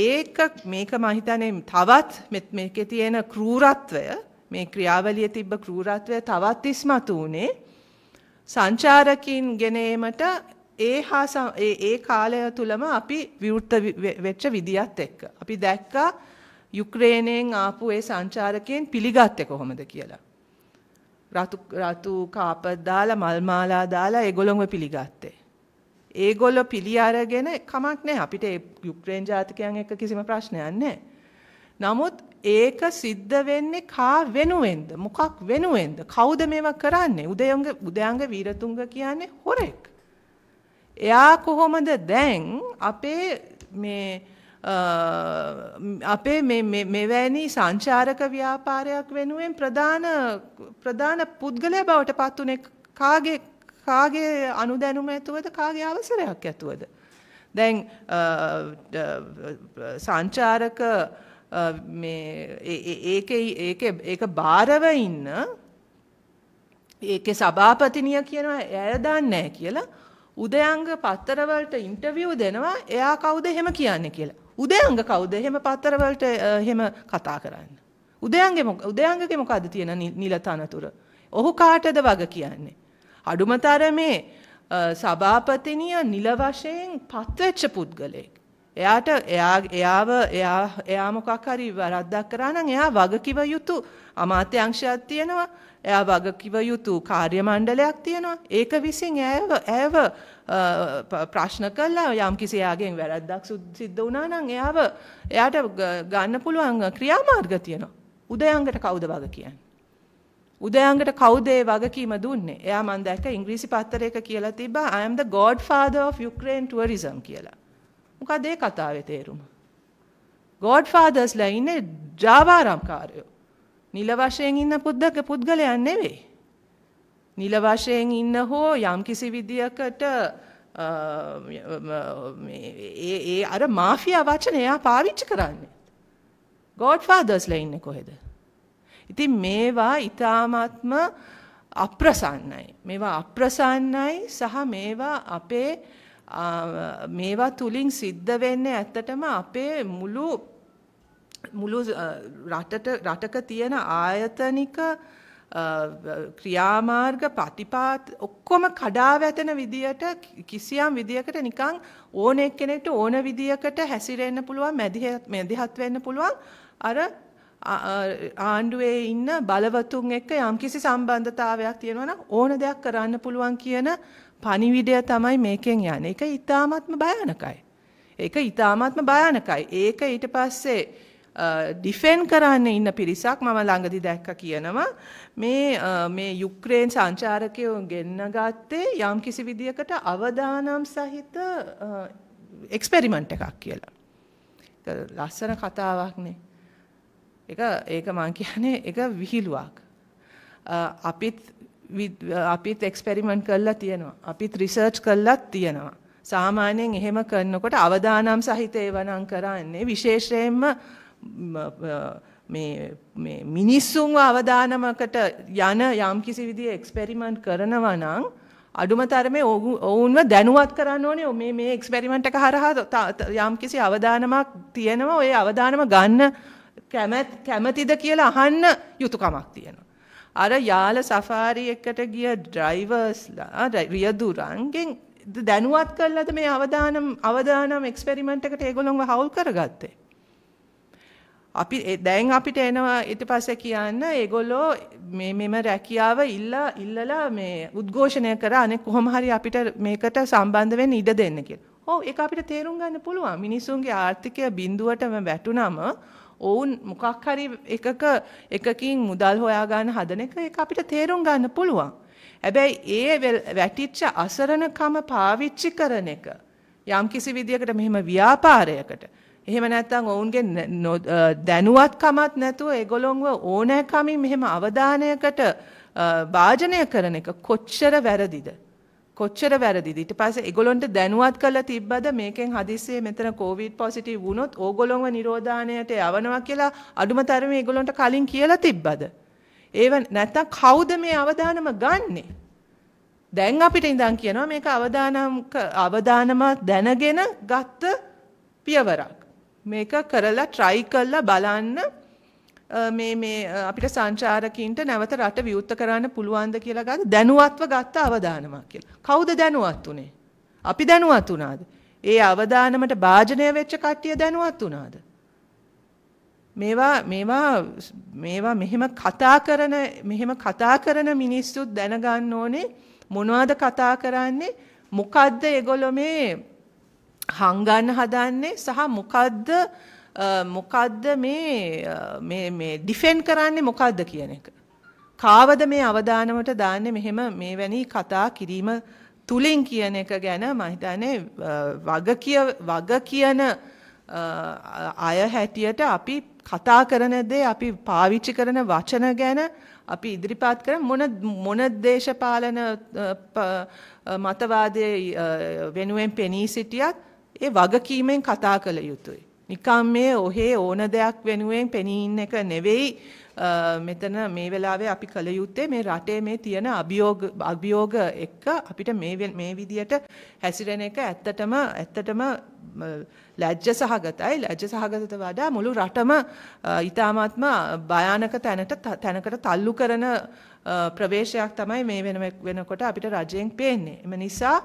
ඒක මේක මහිතනේ තවත් මේකේ තියෙන කෲරත්වය මේ ක්‍රියාවලිය තිබ්බ කෲරත්වය තවත් ඉස්මතු වුණේ සංචාරකින් ගෙනීමට ඒ හා ඒ කාලය තුළම අපි විවෘත වෙච්ච විදිහත් එක්ක. අපි දැක්කා යුක්‍රේනයෙන් ආපු ඒ සංචාරකයන් පිළිගත්තේ කොහොමද කියලා. රතු රතු කාපත් දාලා මල් මාලා දාලා ඒගොල්ලෝම පිළිගත්තේ. ඒගොල්ලෝ පිළි අරගෙන කමක් නැහැ. අපිට ඒ යුක්‍රේන ජාතිකයන් එක්ක කිසිම ප්‍රශ්නයක් නැහැ. නමුත් ඒක සිද්ධ වෙන්නේ කා වෙනුවෙන්ද? මොකක් වෙනුවෙන්ද? කවුද මේවා කරන්නේ? උදයංග උදයංග වීරතුංග කියන්නේ හොරෙක්. එයා කොහොමද දැන් අපේ මේ අපේ මෙවැනි සංචාරක ව්‍යාපාරයක් වෙනුවෙන් ප්‍රධාන ප්‍රධාන පුද්ගලය බවට පත් වනේ කාගේ කාගේ අනුදැනුම ඇතුවද කාගේ අවසරයක් ඇතුවද. දැන් සංචාරක ඒක ඒක භාරව ඉන්න ඒක සභාපතිනිය කියනවා ඇය දන්නේ කියලා උදයංග පත්තරවලට ඉන්ටවිය් දෙනවා එයා කවුද හෙම කියන්න කියලා. උදයංග කවුද හෙම පත්තරවලට හෙම කතා කරන්න. උදයන්ගේ උදයංගගේ මොකද තියෙන නිලතනතුර. ඔහු කාටද වග කියන්නේ. අඩුමතරමේ සභාපතිනිය නිලවශයෙන් පත්වෙච්ච පුද්ගලයෙක්. එයාට එයාව එයා මොකක් හරි වැරද්දක් කරා නම් එයා වගකිව යුතු අමාත්‍යංශයක් තියෙනවා එයා වගකිව යුතු කාර්ය මණ්ඩලයක් තියෙනවා. ඒක විසින් ඇයව ඇයව ප්‍රශ්න කළා යම් කිසි එයාගෙන් වැරද්දක් සිද්ධ වුණා නම් එයාව එයාට ගන්න පුළුවන් ක්‍රියාමාර්ග තියෙනවා. උදයන්ගට කවුද වග කියන්නේ? උදයන්ගට කවුද ඒ වගකීම දුන්නේ? එයා මම දැක්ක ඉංග්‍රීසි පත්තරයක කියලා තිබ්බා I am the godfather of Ukraine tourism කියලා. මොකද ඒ කතාවේ තේරුම? godfathers ලා ඉන්නේ ජාවාරම්කාරයෝ. නිල වශයෙන් ඉන්න පුද්දක පුද්ගලයන් නෙවෙයි. නිල වශයෙන් ඉන්න හෝ යම්කිසි විදියකට ඒ අර මාෆියා වචන එයා පාවිච්චි කරන්නේ. ගෝඩ්ෆාදර්ස්ලා ඉන්නේ කොහෙද? ඉතින් මේවා ඊ타මාත්ම අප්‍රසන්නයි. මේවා අප්‍රසන්නයි සහ මේවා අපේ මේවා තුලින් සිද්ධ වෙන්නේ ඇත්තටම අපේ මුළු මුළු රටට රටක තියෙන ආයතනික ක්‍රියාමාර්ග ප්‍රතිපාත් ඔක්කොම කඩා වැටෙන විදියට කිසියම් විදියකට නිකන් ඕන එක්කෙනෙක්ට ඕන විදියකට හැසිරෙන්න පුළුවන් මැදිහත් වෙන්න පුළුවන් අර ආණ්ඩුවේ ඉන්න බලවතුන් එක්ක යම්කිසි සම්බන්ධතාවයක් තියෙනවා නම් ඕන දෙයක් කරන්න පුළුවන් කියන පණිවිඩය තමයි මේකෙන් යන්නේ. ඒක ඊටාත්ම භයානකයි. ඒක ඊටාත්ම භයානකයි. ඒක ඊට පස්සේ ඩිෆෙන් කරන්න ඉන්න පිරිසක් මම ළඟදි දැක්ක කියනවා මේ මේ යුක්‍රේන් සංචාරකයෝ ගෙන්න ගත්තේ යම් කිසි විදියකට අවදානම් සහිත එක්ස්පෙරිමන්ට් එකක් කියලා. ලස්සන කතාවක්නේ. එක ඒක මං කියන්නේ එක විහිළුවක්. අපිත් අපිත් එක්ස්පෙරිමන්ට් කරලා තියෙනවා. අපිත් රිසර්ච් කරලත් තියෙනවා. සාමාන්‍යයෙන් එහෙම කරනකොට අවදානම් සහිත ඒවනම් කරන්නේ විශේෂයෙන්ම මිනිස්සුන්ව අවධානමකට යන යම් කිසි විදිහ එක්ස්පෙරිමන්ට් කරනවා නම් අඩුම තරමේ ඔවුන්ව දැනුවත් කරන්න ඕනේ මේ මේ එක්ස්පෙරිමන්ට් එක හරහා යම් කිසි අවධානමක් තියෙනවා ඒ අවධානම ගන්න කැමැතිද කියලා අහන්න යුතුයකමක් තියෙනවා. අර යාල සෆාරි එකට ගිය ඩ්‍රයිවර්ස්ලා රියදුරන්ගෙන් දැනුවත් කළාද මේ අවධානම් අවධානම් එක්ස්පෙරිමන්ට් එකට ඒගොල්ලෝව හවුල් කරගත්තේ? අපි දැන් අපිට එනවා ඊට පස්සේ කියන්න ඒගොල්ලෝ මේ මෙම රැකියාව ඉල්ලා ඉල්ලලා මේ උද්ඝෝෂණය කර අනේ කොහොම හරි අපිට මේකට සම්බන්ධ වෙන්න ඉඩ දෙන්න කියලා. ඔව් ඒක අපිට තේරුම් ගන්න පුළුවන්. මිනිසුන්ගේ ආර්ථිකය බිඳුවටම වැටුනම ඔවුන් මොකක් හරි එකක එකකින් මුදල් හොයා ගන්න හදන එක ඒක අපිට තේරුම් ගන්න පුළුවන්. හැබැයි ඒ වැටිච්ච අසරණකම පාවිච්චි කරන එක යම්කිසි විදියකට මෙහෙම ව්‍යාපාරයකට එහෙම නැත්නම් ඔවුන්ගේ දැනුවත්කමත් නැතුව ඒගොල්ලොන්ව ඕනෑකමින් මෙහෙම අවධානයකට භාජනය කරන එක කොච්චර වැරදිද කොච්චර වැරදිද ඊට පස්සේ ඒගොල්ලන්ට දැනුවත් කරලා තිබ්බද මේකෙන් හදිස්සියේ මෙතන කොවිඩ් පොසිටිව් වුණොත් ඕගොල්ලොන්ව නිරෝධානයට යවනවා කියලා අඩුම තරමේ ඒගොල්ලන්ට කලින් කියලා තිබ්බද ඒව නැත්තම් කවුද මේ අවදානම ගන්නෙ දැන් අපිට ඉඳන් කියනවා මේක අවදානම් අවදානම දැනගෙන ගත්ත පියවරක් මේක කරලා try කරලා බලන්න මේ මේ අපිට සංචාරකින්ට නැවත රට විවුර්ත කරන්න පුළුවන්ද කියලා ගන්න දැනුවත්ව ගත්ත අවදානමක් කියලා. කවුද දැනුවත් උනේ? අපි දැනුවත් උනාද? ඒ අවදානමට භාජනය වෙච්ච කට්ටිය දැනුවත් උනාද? මේවා මේවා මේවා මෙහෙම කතා කරන මෙහෙම කතා කරන මිනිස්සුත් දැනගන්න ඕනේ මොනවද කතා කරන්නේ මොකද්ද ඒගොල්ලෝ මේ හංගන්න හදන්නේ සහ මොකද්ද මොකද්ද මේ ඩිෆෙන් කරන්නේ මොකක්ද කියන එක. කාවද මේ අවධානමට දාන්න මෙහෙම මේ වැනි කතා කිරීම තුළින් කියන එක ගැන මහිතනේ වග කියන අය හැටියට අපි කතා කරන දේ අපි පාවිච්චි කරන වචන ගැන අපි ඉදිරිපත් කර මොන මොන දේශපාලන මතවාදය වෙනුවෙන් පෙනී සිටියත් ඒ වගකීමෙන් කතා කළ යුතුයි. නිකම් මේ ඔහේ ඕන දෙයක් වෙනුවෙන් පෙනීන්න එක නෙවෙයි මෙතන මේ වෙලාවේ අපි කළ යුත්තේ මේ රටේ මේ තියෙන අභියෝග අභියෝග එක්ක අපිට මේ මේ විදියට හැසිරෙන එක ඇත්තටම ඇත්තටම ලැජ්ජ සහගතයි ලැජ්ජ සහගතට වඩා මුළු රටම ඊ타මාත්ම භයානක තැනට තැනකට තල්ලු කරන ප්‍රවේශයක් තමයි මේ වෙනකොට අපිට රජයෙන් පේන්නේ. එම නිසා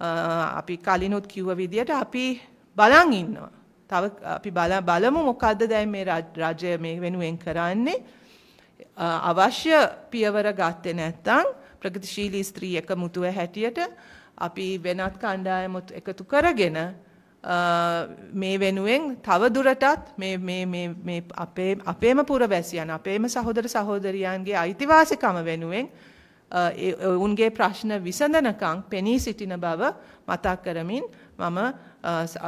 අපි කලිනුත් කිව්ව විදියට අපි බලන් ඉන්නවා. තව අපි බලමු මොකද්ද දැන් මේ රජය මේ වෙනුවෙන් කරන්නේ? අවශ්‍ය පියවර ගත්තේ නැත්නම් ප්‍රගතිශීලී ස්ත්‍රී එකමුතුව හැටියට අපි වෙනත් කණ්ඩායමත් එකතු කරගෙන මේ වෙනුවෙන් තව දුරටත් අපේම පුරවැසියන් අපේම සහෝදර සහෝදරියන්ගේ අයිතිවාසිකම වෙනුවෙන් ඔවුන්ගේ ප්‍රශ්න විසඳනකං පෙනී සිටින බව මතක් කරමින් මම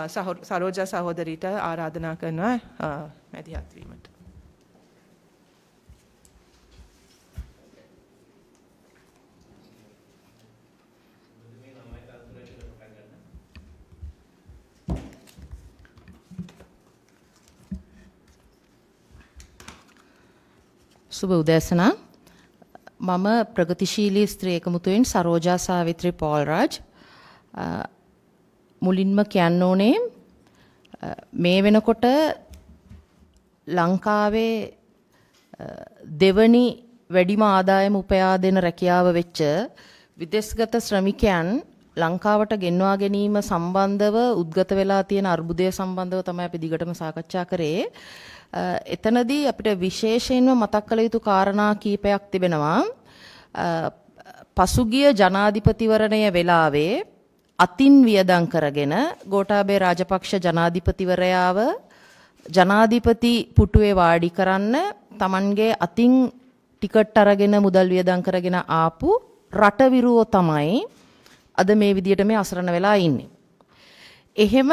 සරෝජ සහෝදරීට ආරාධනා කරනවා මැදිහත්වීමට. සුබ උදෑසනා මම ප්‍රගතිශීලී ස්ත්‍රී එකමුතුවෙන් සරෝජා සාවිත්‍රි පෝල්රාජ් මුලින්ම කියන්න ඕනේ මේ වෙනකොට ලංකාවේ දෙවනි වැඩිම ආදායම උපයා දෙන රැකියාව වෙච්ච විදේශගත ශ්‍රමිකයන් ලංකාවට ගෙන්වා ගැනීම සම්බන්ධව උද්ගත වෙලා තියෙන අර්බුදය සම්බන්ධව තමයි අපි දිගටම සාකච්ඡා කරේ. එතනදී අපිට විශේෂයෙන්ම මතක් කළ යුතු කාරණා කීපයක් තිබෙනවා. පසුගිය ජනාධිපතිවරණය වෙලාවේ අතින් වියදම් කරගෙන ගෝඨාභය රාජපක්ෂ ජනාධිපතිවරයාව ජනාධිපති පුටුවේ වාඩි කරන්න Tamanගේ අතින් ටිකට් අරගෙන මුදල් වියදම් කරගෙන ආපු රට තමයි අද මේ විදියට මේ අසරණ වෙලා ඉන්නේ. එහෙම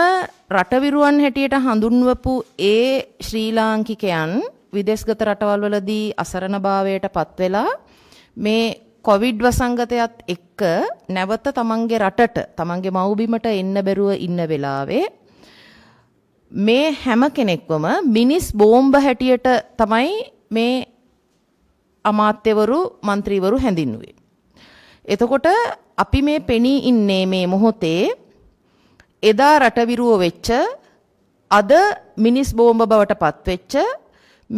රටවිරුවන් හැටියට හඳුන්වපු ඒ ශ්‍රී ලාංකිකයන් විදේශගත රටවල් වලදී අසරණභාවයට පත් වෙලා මේ කොවිඩ් වසංගතයත් එක්ක නැවත තමන්ගේ රටට තමන්ගේ මව්බිමට එන්න බැරුව ඉන්න වෙලාවේ මේ හැම කෙනෙක්වම මිනිස් බෝම්බ හැටියට තමයි මේ අමාත්‍යවරු മന്ത്രിවරු හැඳින්වුවේ. එතකොට අපි මේ පෙනී ඉන්නේ මේ මොහොතේ එදා රටවිරුව වෙච්ච අද මිනිස් බෝම්බ බවට පත්වෙච්ච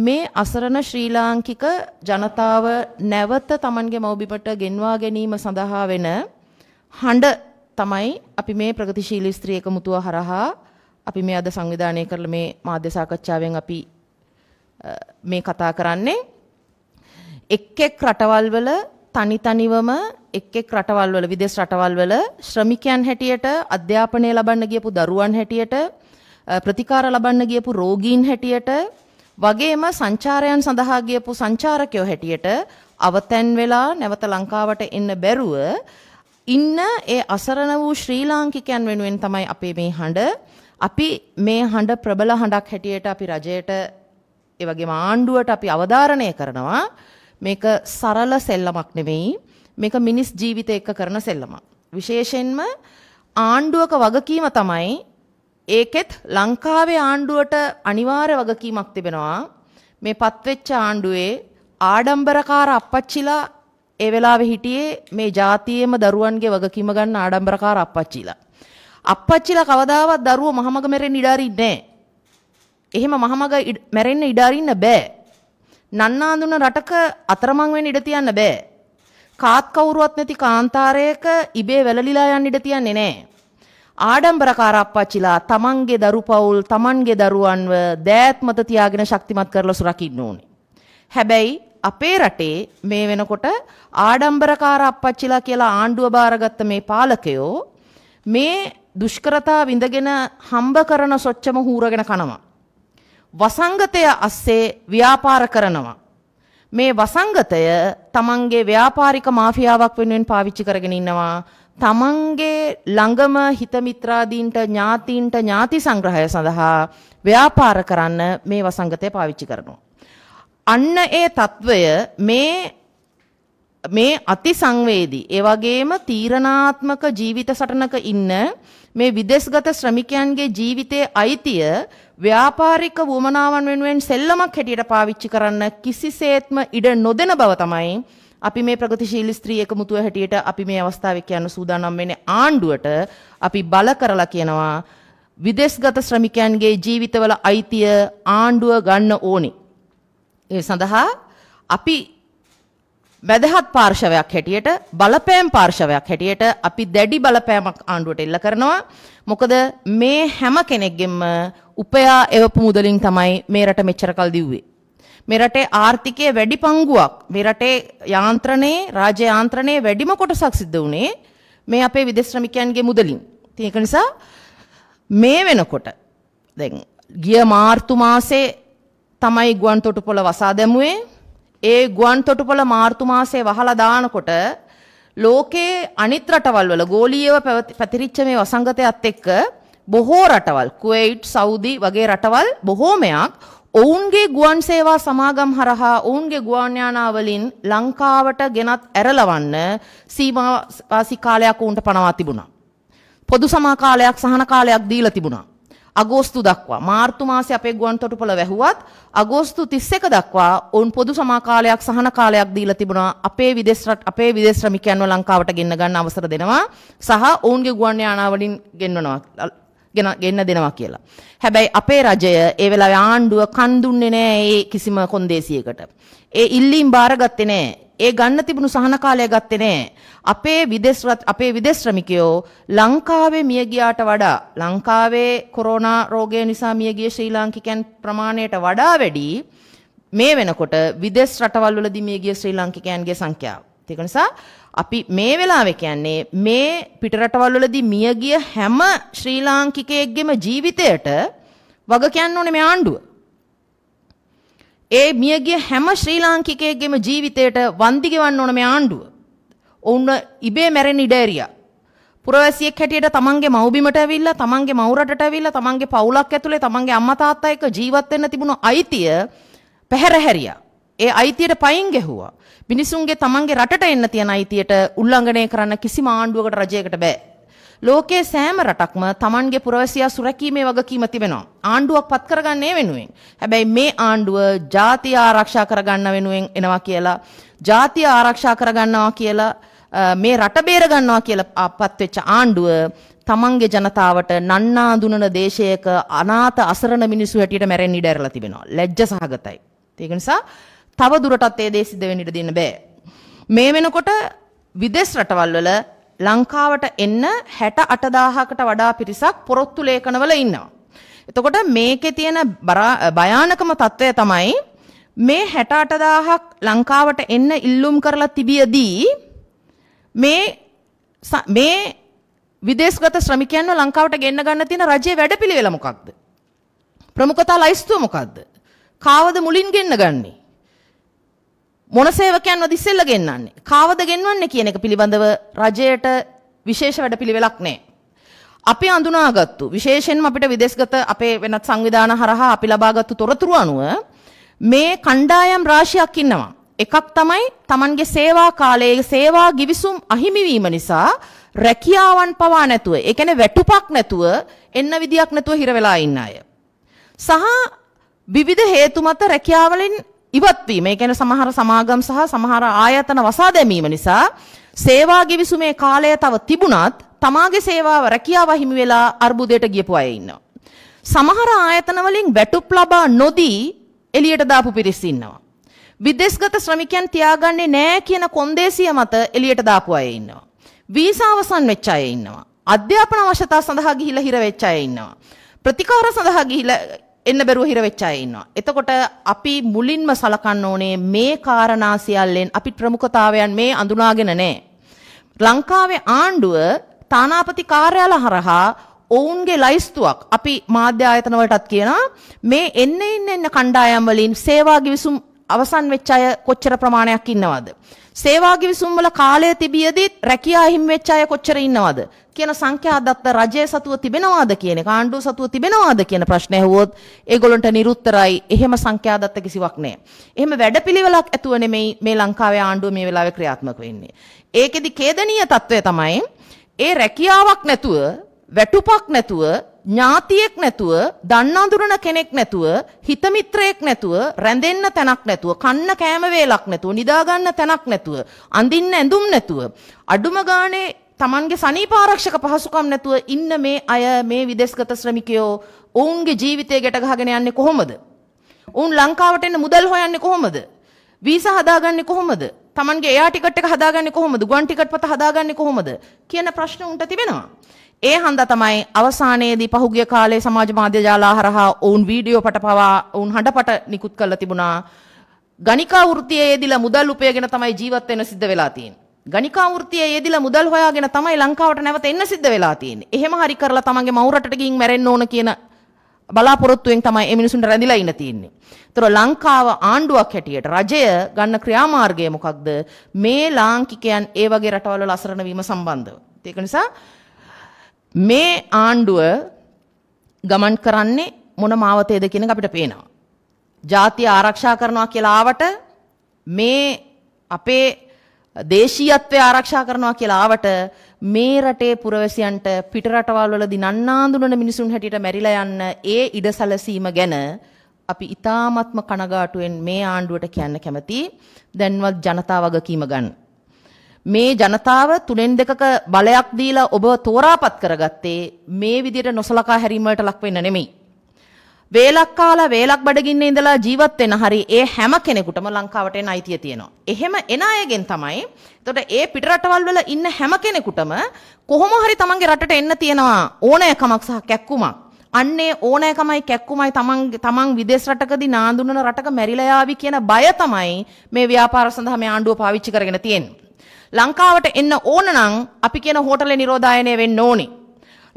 මේ අසරණ ශ්‍රී ලාංකික ජනතාව නැවත Tamanගේ මව්බිමට ගෙන්වා ගැනීම සඳහා වෙන හඬ තමයි අපි මේ ප්‍රගතිශීලී ස්ත්‍රී එකමුතුව හරහා අපි මේ අද සංවිධානය කරලා මේ මාධ්‍ය සාකච්ඡාවෙන් අපි මේ කතා කරන්නේ එක් එක් රටවල් වල තනි තනිවම එක් එක් රටවල් වල විදේශ රටවල් වල ශ්‍රමිකයන් හැටියට අධ්‍යාපනය ලබන්න ගියපු දරුවන් හැටියට ප්‍රතිකාර ලබන්න ගියපු රෝගීන් හැටියට වගේම සංචාරයන් සඳහා ගියපු සංචාරකයෝ හැටියට අවතැන් වෙලා නැවත ලංකාවට එන්න බැරුව ඉන්න ඒ අසරණ වූ ශ්‍රී ලාංකිකයන් වෙනුවෙන් තමයි අපේ මේ හඬ අපි මේ හඬ ප්‍රබල හඬක් හැටියට අපි රජයට ඒ වගේම ආණ්ඩුවට අපි අවධාරණය කරනවා මේක සරල සෙල්ලමක් නෙවෙයි. මේක මිනිස් ජීවිතය එක්ක කරන සෙල්ලමක්. විශේෂයෙන්ම ආණ්ඩුවක වගකීම තමයි ඒකෙත් ලංකාවේ ආණ්ඩුවට අනිවාර්ය වගකීමක් තිබෙනවා. මේ පත්වෙච්ච ආණ්ඩුවේ ආඩම්බරකාර අපච්චිලා ඒ වෙලාවේ හිටියේ මේ ජාතියේම දරුවන්ගේ වගකීම ගන්න ආඩම්බරකාර අපච්චිලා. අපච්චිලා කවදාවත් දරුවෝ මහමග මැරෙන්න ඉඩ අරින්නේ නැහැ. එහෙම මහමග මැරෙන්න ඉඩ අරින්න බෑ. නන්නාඳුන රටක අතරමං වෙන්න ඉඩ තියන්න බෑ. කාත් කවුරුවත් නැති කාන්තාරයක ඉබේ වැළලිලා යන්න ඉඩ තියන්නේ නෑ. ආඩම්බරකාර අප්පච්චිලා තමන්ගේ දරුපවුල් තමන්ගේ දරුවන්ව දෑත් මත තියාගෙන ශක්තිමත් කරලා සුරකින්න ඕනේ. හැබැයි අපේ රටේ මේ වෙනකොට ආඩම්බරකාර අප්පච්චිලා කියලා ආණ්ඩුව බාරගත්ත මේ පාලකයෝ මේ දුෂ්කරතා විඳගෙන හම්බ කරන සොච්චම හූරගෙන කනවා. වසංගතය අස්සේ ව්‍යාපාර කරනවා. මේ වසංගතය තමන්ගේ ව්‍යාපාරික මාෆියාවක් වෙනුවෙන් පාවිච්චි කරගෙන ඉන්නවා. තමන්ගේ ළඟම හිතමිත්‍රාදීන්ට ඥාතීන්ට ඥාති සංග්‍රහය සඳහා ව්‍යාපාර කරන්න මේ වසංගතය පාවිච්චි කරනවා. අන්න ඒ తත්වය මේ මේ අති සංවේදී ඒ වගේම තීරණාත්මක ජීවිත සටනක ඉන්න මේ විදේශගත ශ්‍රමිකයන්ගේ ජීවිතයේ අයිතිය ව්‍යාපාරික වුමනාවන් වෙනුවෙන් සෙල්ලමක් හැටියට පාවිච්චි කරන්න කිසිසේත්ම ඉඩ නොදෙන බව තමයි අපි මේ ප්‍රගතිශීලී ස්ත්‍රී එකමුතුව හැටියට අපි මේ අවස්ථාවේ කියන්න සූදානම් වෙන්නේ ආණ්ඩුවට අපි බල කරලා කියනවා විදේශගත ශ්‍රමිකයන්ගේ ජීවිතවල අයිතිය ආණ්ඩුව ගන්න ඕනේ. ඒ සඳහා අපි වැදහත් පාර්ශවයක් හැටියට බලපෑම් පාර්ශවයක් හැටියට අපි දැඩි බලපෑමක් ආණ්ඩුවට එල්ල කරනවා. මොකද මේ හැම කෙනෙක්ගෙම උපයා එවපු මුදලින් තමයි මේ රට මෙච්චර කල් දිව්වේ. මේ රටේ ආර්ථිකයේ වැඩි පංගුවක් මේ රටේ යාන්ත්‍රණයේ රාජ්‍ය යාන්ත්‍රණයේ වැඩිම කොටසක් සිද්ධ වුණේ මේ අපේ විදේශ ශ්‍රමිකයන්ගේ මුදලින්. ඉතින් ඒක නිසා මේ වෙනකොට දැන් ගිය මාර්තු මාසේ තමයි ගුවන්තොටුපොළ වසා දැමුවේ ඒ ගුවන් තොටුපළ මාර්තු මාසයේ වහලා දානකොට ලෝකයේ අනිත් රටවල් වල ගෝලීයව පැතිරිච්ච මේ වසංගතයත් එක්ක බොහෝ රටවල් කුවේට් සෞදි වගේ රටවල් බොහෝමයක් ඔවුන්ගේ ගුවන් සේවා සමාගම් හරහා ඔවුන්ගේ ගුවන් යානාවලින් ලංකාවට ගෙනත් ඇරලවන්න සීමාවාසී කාලයක් උන්ට පනවා තිබුණා. පොදු සමා කාලයක් සහන කාලයක් දීලා තිබුණා. අගෝස්තු දක්වා මාර්තු මාසේ අපේ ගුවන් තොටුපළ වැහුවත් අගෝස්තු 31 දක්වා ඔවුන් පොදු සමාකාලයක් සහන කාලයක් දීලා තිබුණා අපේ විදේශ අපේ විදේශ ශ්‍රමිකයන්ව ලංකාවට ගෙන්න ගන්න අවසර දෙනවා සහ ඔවුන්ගේ ගුවන් යානා වලින් ගෙන්වනවා ගෙන්න දෙනවා කියලා. හැබැයි අපේ රජය ඒ වෙලාවේ ආණ්ඩුව කන් දුන්නේ නැහැ ඒ කිසිම කොන්දේසියකට. ඒ ඉල්ලීම් බාරගත්තේ නැහැ. ඒ ගන්න තිබුණු සහන කාලය ගත්තේ නෑ. අපේ විදේශ අපේ විදේශ ශ්‍රමිකයෝ ලංකාවේ මිය ගියාට වඩා ලංකාවේ කොරෝනා රෝගය නිසා මිය ගිය ශ්‍රී ලාංකිකයන් ප්‍රමාණයට වඩා වැඩි මේ වෙනකොට විදේශ රටවල් වලදී මිය ගිය ශ්‍රී ලාංකිකයන්ගේ සංඛ්‍යාව. ඒක නිසා අපි මේ වෙලාවේ කියන්නේ මේ පිටරටවල් වලදී මිය ගිය හැම ශ්‍රී ලාංකිකයෙක්ගේම ජීවිතයට වග කියන්න ඕනේ මේ ආණ්ඩුව. ඒ මියගිය හැම ශ්‍රී ලාංකිකයෙක්ගේම ජීවිතයට වන්දි ගෙවන්න ඕන මේ ආණ්ඩුව. ඔවුන් ඉබේ මැරෙන්න ඉඩ ඇරියා. පුරවැසියෙක් හැටියට තමන්ගේ මව්බිමට ඇවිල්ලා තමන්ගේ මව්රටට ඇවිල්ලා තමන්ගේ පවුලක් ඇතුලේ තමන්ගේ අම්මා තාත්තා එක්ක ජීවත් වෙන්න තිබුණු අයිතිය පැහැර හැරියා. ඒ අයිතියට පයින් ගැහුවා. මිනිසුන්ගේ තමන්ගේ රටට එන්න තියෙන අයිතියට උල්ලංඝනය කරන්න කිසිම ආණ්ඩුවකට රජයකට බෑ. ලෝකයේ සෑම රටක්ම Tamanගේ පුරවැසියා සුරැකීමේ වගකීම තිබෙනවා. ආණ්ඩුවක් පත් කරගන්නේ වෙනුවෙන්. හැබැයි මේ ආණ්ඩුව ජාතිය ආරක්ෂා කරගන්න වෙනුවෙන් එනවා කියලා ජාතිය ආරක්ෂා කරගන්නවා කියලා මේ රට බේරගන්නවා කියලා පත්වෙච්ච ආණ්ඩුව තමන්ගේ ජනතාවට නන්නා දුනන දේශයක අනාථ අසරණ මිනිස්සු හැටියට මැරෙන්න ඉඩ ඇරලා තිබෙනවා. ලැජ්ජ සහගතයි. ඒක නිසා තව දුරටත් ඒ දේ සිද්ධ වෙන්න ඉඩ දෙන්න බෑ. මේ වෙනකොට විදේශ රටවල් වල ලංකාවට එන්න 68000කට වඩා පිරිසක් පොරොත්තු ලේඛනවල ඉන්නවා. එතකොට මේකේ තියෙන භයානකම తত্ত্বය තමයි මේ 68000ක් ලංකාවට එන්න ඉල්ලුම් කරලා තිබියදී මේ මේ විදේශගත ශ්‍රමිකයන්ව ලංකාවට ගෙන්න ගන්න තියෙන රජයේ වැඩපිළිවෙල මොකක්ද? ප්‍රමුඛතා ලයිස්තුව මොකක්ද? කාවද මුලින් ගෙන්න ගන්නේ? මොන සේවකයන්වද ඉස්සෙල්ල ගෙන්නන්නේ? කාවද ගෙන්වන්නේ කියන එක පිළිබඳව රජයට විශේෂ වැඩපිළිවෙලක් නැහැ. අපි අඳුනාගත්තු විශේෂයෙන්ම අපිට විදේශගත අපේ වෙනත් සංවිධාන හරහා අපි ලබාගත්තු තොරතුරු අනුව මේ කණ්ඩායම් රාශියක් ඉන්නවා. එකක් තමයි Tamanගේ සේවා කාලයේ සේවා ගිවිසුම් අහිමි වීම නිසා රැකියාවන් පවා නැතුව, ඒ කියන්නේ වැටුපක් නැතුව, එන්න විදියක් නැතුව හිර වෙලා ඉන්න අය. සහ විවිධ හේතු මත රැකියාවලින් ඉවත්වීම. ඒ කියන්නේ සමහර සමාගම් සහ සමහර ආයතන වසා දැමීම නිසා සේවා givisුමේ කාලය තව තිබුණත් තමාගේ සේවාව රැකියාව හිමි වෙලා අර්බුදයට ගියපු අය ඉන්නවා. සමහර ආයතන වලින් වැටුප් ලබා නොදී එළියට දාපු පිරිස් ඉන්නවා. විදේශගත ශ්‍රමිකයන් තියාගන්නේ නැහැ කියන කොන්දේසිය මත එළියට දාපු අය ඉන්නවා. වීසා අවසන් වෙච්ච අය ඉන්නවා. අධ්‍යාපන අවශ්‍යතා සඳහා ගිහිලා හිර වෙච්ච අය ඉන්නවා. ප්‍රතිකාර සඳහා ගිහිලා එන්න බැරුව හිර වෙච්ච අය ඉන්නවා. එතකොට අපි මුලින්ම සලකන්න ඕනේ මේ காரணා සියල්ලෙන් අපි ප්‍රමුඛතාවයන් මේ අඳුනාගෙන නැහැ. ලංකාවේ ආණ්ඩුව තානාපති කාර්යාල හරහා ඔවුන්ගේ ලයිස්තුවක් අපි මාධ්‍ය ආයතන වලටත් කියනවා මේ එන්න ඉන්න කණ්ඩායම් වලින් සේවා ගිවිසුම් අවසන් වෙච්ච අය කොච්චර ප්‍රමාණයක් ඉන්නවද? සේවා ගිවිසුම් වල කාලය තිබියදී රැකියා හිම් වෙච්ච අය කොච්චර ඉන්නවද කියන සංඛ්‍යා දත්ත රජයේ සතුව තිබෙනවද කියන එක ආණ්ඩුව සතුව තිබෙනවද කියන ප්‍රශ්නේ ඇහුවොත් ඒගොල්ලන්ට නිරුත්තරයි එහෙම සංඛ්‍යා දත්ත කිසිවක් නැහැ. එහෙම වැඩපිළිවෙලක් ඇතුව නෙමෙයි මේ ලංකාවේ ආණ්ඩුව මේ වෙලාවේ ක්‍රියාත්මක වෙන්නේ. ඒකෙදි ඛේදනීය తত্ত্বය තමයි ඒ රැකියාවක් නැතුව වැටුපක් නැතුව ඥාතියෙක් නැතුව, දන්න අඳුරන කෙනෙක් නැතුව, හිත මිත්‍රයෙක් නැතුව, රැඳෙන්න තැනක් නැතුව, කන්න කෑම වේලක් නැතුව, නිදා ගන්න තැනක් නැතුව, අඳින්න ඇඳුම් නැතුව, අඩුම ගානේ තමන්ගේ සනීපාරක්ෂක පහසුකම් නැතුව ඉන්න මේ අය මේ විදේශගත ශ්‍රමිකයෝ ඔවුන්ගේ ජීවිතය ගැට ගහගෙන යන්නේ කොහොමද? ඔවුන් ලංකාවට එන්න මුදල් හොයන්නේ කොහොමද? වීසා හදාගන්නේ කොහොමද? තමන්ගේ එයා ටිකට් එක හදාගන්නේ කොහොමද? ගුවන් ටිකට් පත හදාගන්නේ කොහොමද? කියන ප්‍රශ්න උන්ට තිබෙනවා. ඒ හන්දා තමයි අවසානයේදී පහුගිය කාලේ සමාජ මාධ්‍ය ජාලා හරහා ඔවුන් වීඩියෝ පට පවා ඔවුන් හඬපට නිකුත් කරලා තිබුණා. ගණිකා වෘත්තියේදීලා මුදල් උපයගෙන තමයි ජීවත් වෙන සිද්ධ වෙලා තියෙන්නේ. ගණිකා වෘත්තියේ යෙදিলা මුදල් හොයාගෙන තමයි ලංකාවට නැවත එන්න සිද්ධ වෙලා තියෙන්නේ. එහෙම හරි කරලා තමන්ගේ මව් රටට ගිහින් මැරෙන්න ඕන කියන බලාපොරොත්තුවෙන් තමයි මේ මිනිසුන්ට රැඳිලා ඉන්න තියෙන්නේ. ඒතර ලංකාව ආණ්ඩුවක් හැටියට රජය ගන්න ක්‍රියාමාර්ගය මොකක්ද? මේ ලාංකිකයන් ඒ වගේ රටවල් වල අසරණ වීම සම්බන්ධව. ඒක නිසා මේ ආණ්ඩුව ගමන් කරන්නේ මොන මාවතේද කියන එක අපිට පේනවා. ජාතිය ආරක්ෂා කරනවා කියලා ආවට මේ අපේ දේශීයත්වය ආරක්ෂා කරනවා කියලා ආවට මේ රටේ පුරවැසියන්ට පිට රටවල් වල දිනන්නාඳුනන මිනිසුන් හැටියට මැරිලා යන්න ඒ ඉඩ සැලසීම ගැන අපි ඉතාමත්ම කනගාටුවෙන් මේ ආණ්ඩුවට කියන්න කැමති දැන්වත් ජනතා වගකීම ගන්න. මේ ජනතාව තුනෙන් දෙකක බලයක් දීලා ඔබව තෝරාපත් කරගත්තේ මේ විදිහට නොසලකා හැරීමකට ලක් වෙන්න නෙමෙයි. වේලක් කාලා වේලක් බඩගින්නේ ඉඳලා ජීවත් වෙන හරි ඒ හැම කෙනෙකුටම ලංකාවට එන අයිතිය තියෙනවා. එහෙම එන අයගෙන් තමයි එතකොට ඒ පිට රටවල් වල ඉන්න හැම කෙනෙකුටම කොහොම හරි තමන්ගේ රටට එන්න තියෙනවා ඕනෑකමක් සහ කැක්කුමක්. අන්නේ ඕනෑකමයි කැක්කුමයි තමන් තමන් විදේශ රටකදී නාඳුනන රටක මැරිලා කියන බය තමයි මේ ව්‍යාපාර සඳහා මේ ආණ්ඩුව පාවිච්චි කරගෙන තියෙන්නේ. ලංකාවට එන්න ඕන නම් අපි කියන හෝටලේ නිරෝධායනය වෙන්න ඕනේ.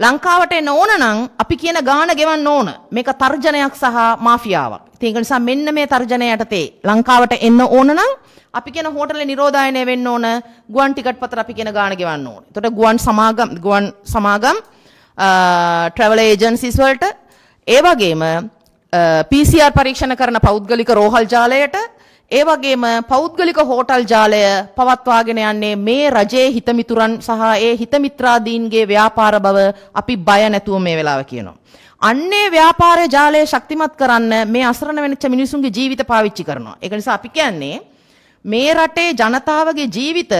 ලංකාවට එන්න ඕන නම් අපි කියන ගාන ගෙවන්න ඕන. මේක තර්ජනයක් සහ මාෆියාවක්. ඉතින් නිසා මෙන්න මේ තර්ජනය යටතේ ලංකාවට එන්න ඕන නම් අපි කියන හෝටලේ නිරෝධායනය වෙන්න ඕන. ගුවන් ටිකට් පතර අපි කියන ගාන ගෙවන්න ඕන. එතකොට ගුවන් සමාගම් ගුවන් සමාගම් ට්‍රැවල් ඒජන්සිස් වලට ඒ වගේම PCR පරීක්ෂණ කරන පෞද්ගලික රෝහල් ජාලයට ඒ වගේම පෞද්ගලික හෝටල් ජාලය පවත්වාගෙන යන්නේ මේ රජයේ හිතමිතුරන් සහ ඒ හිතමිත්‍රාදීන්ගේ ව්‍යාපාර බව අපි බය නැතුව මේ වෙලාව කියනවා. අන්නේ ව්‍යාපාර ජාලය ශක්තිමත් කරන්න මේ අසරණ වෙනච්ච මිනිසුන්ගේ ජීවිත පාවිච්චි කරනවා. ඒක නිසා අපි කියන්නේ මේ රටේ ජනතාවගේ ජීවිත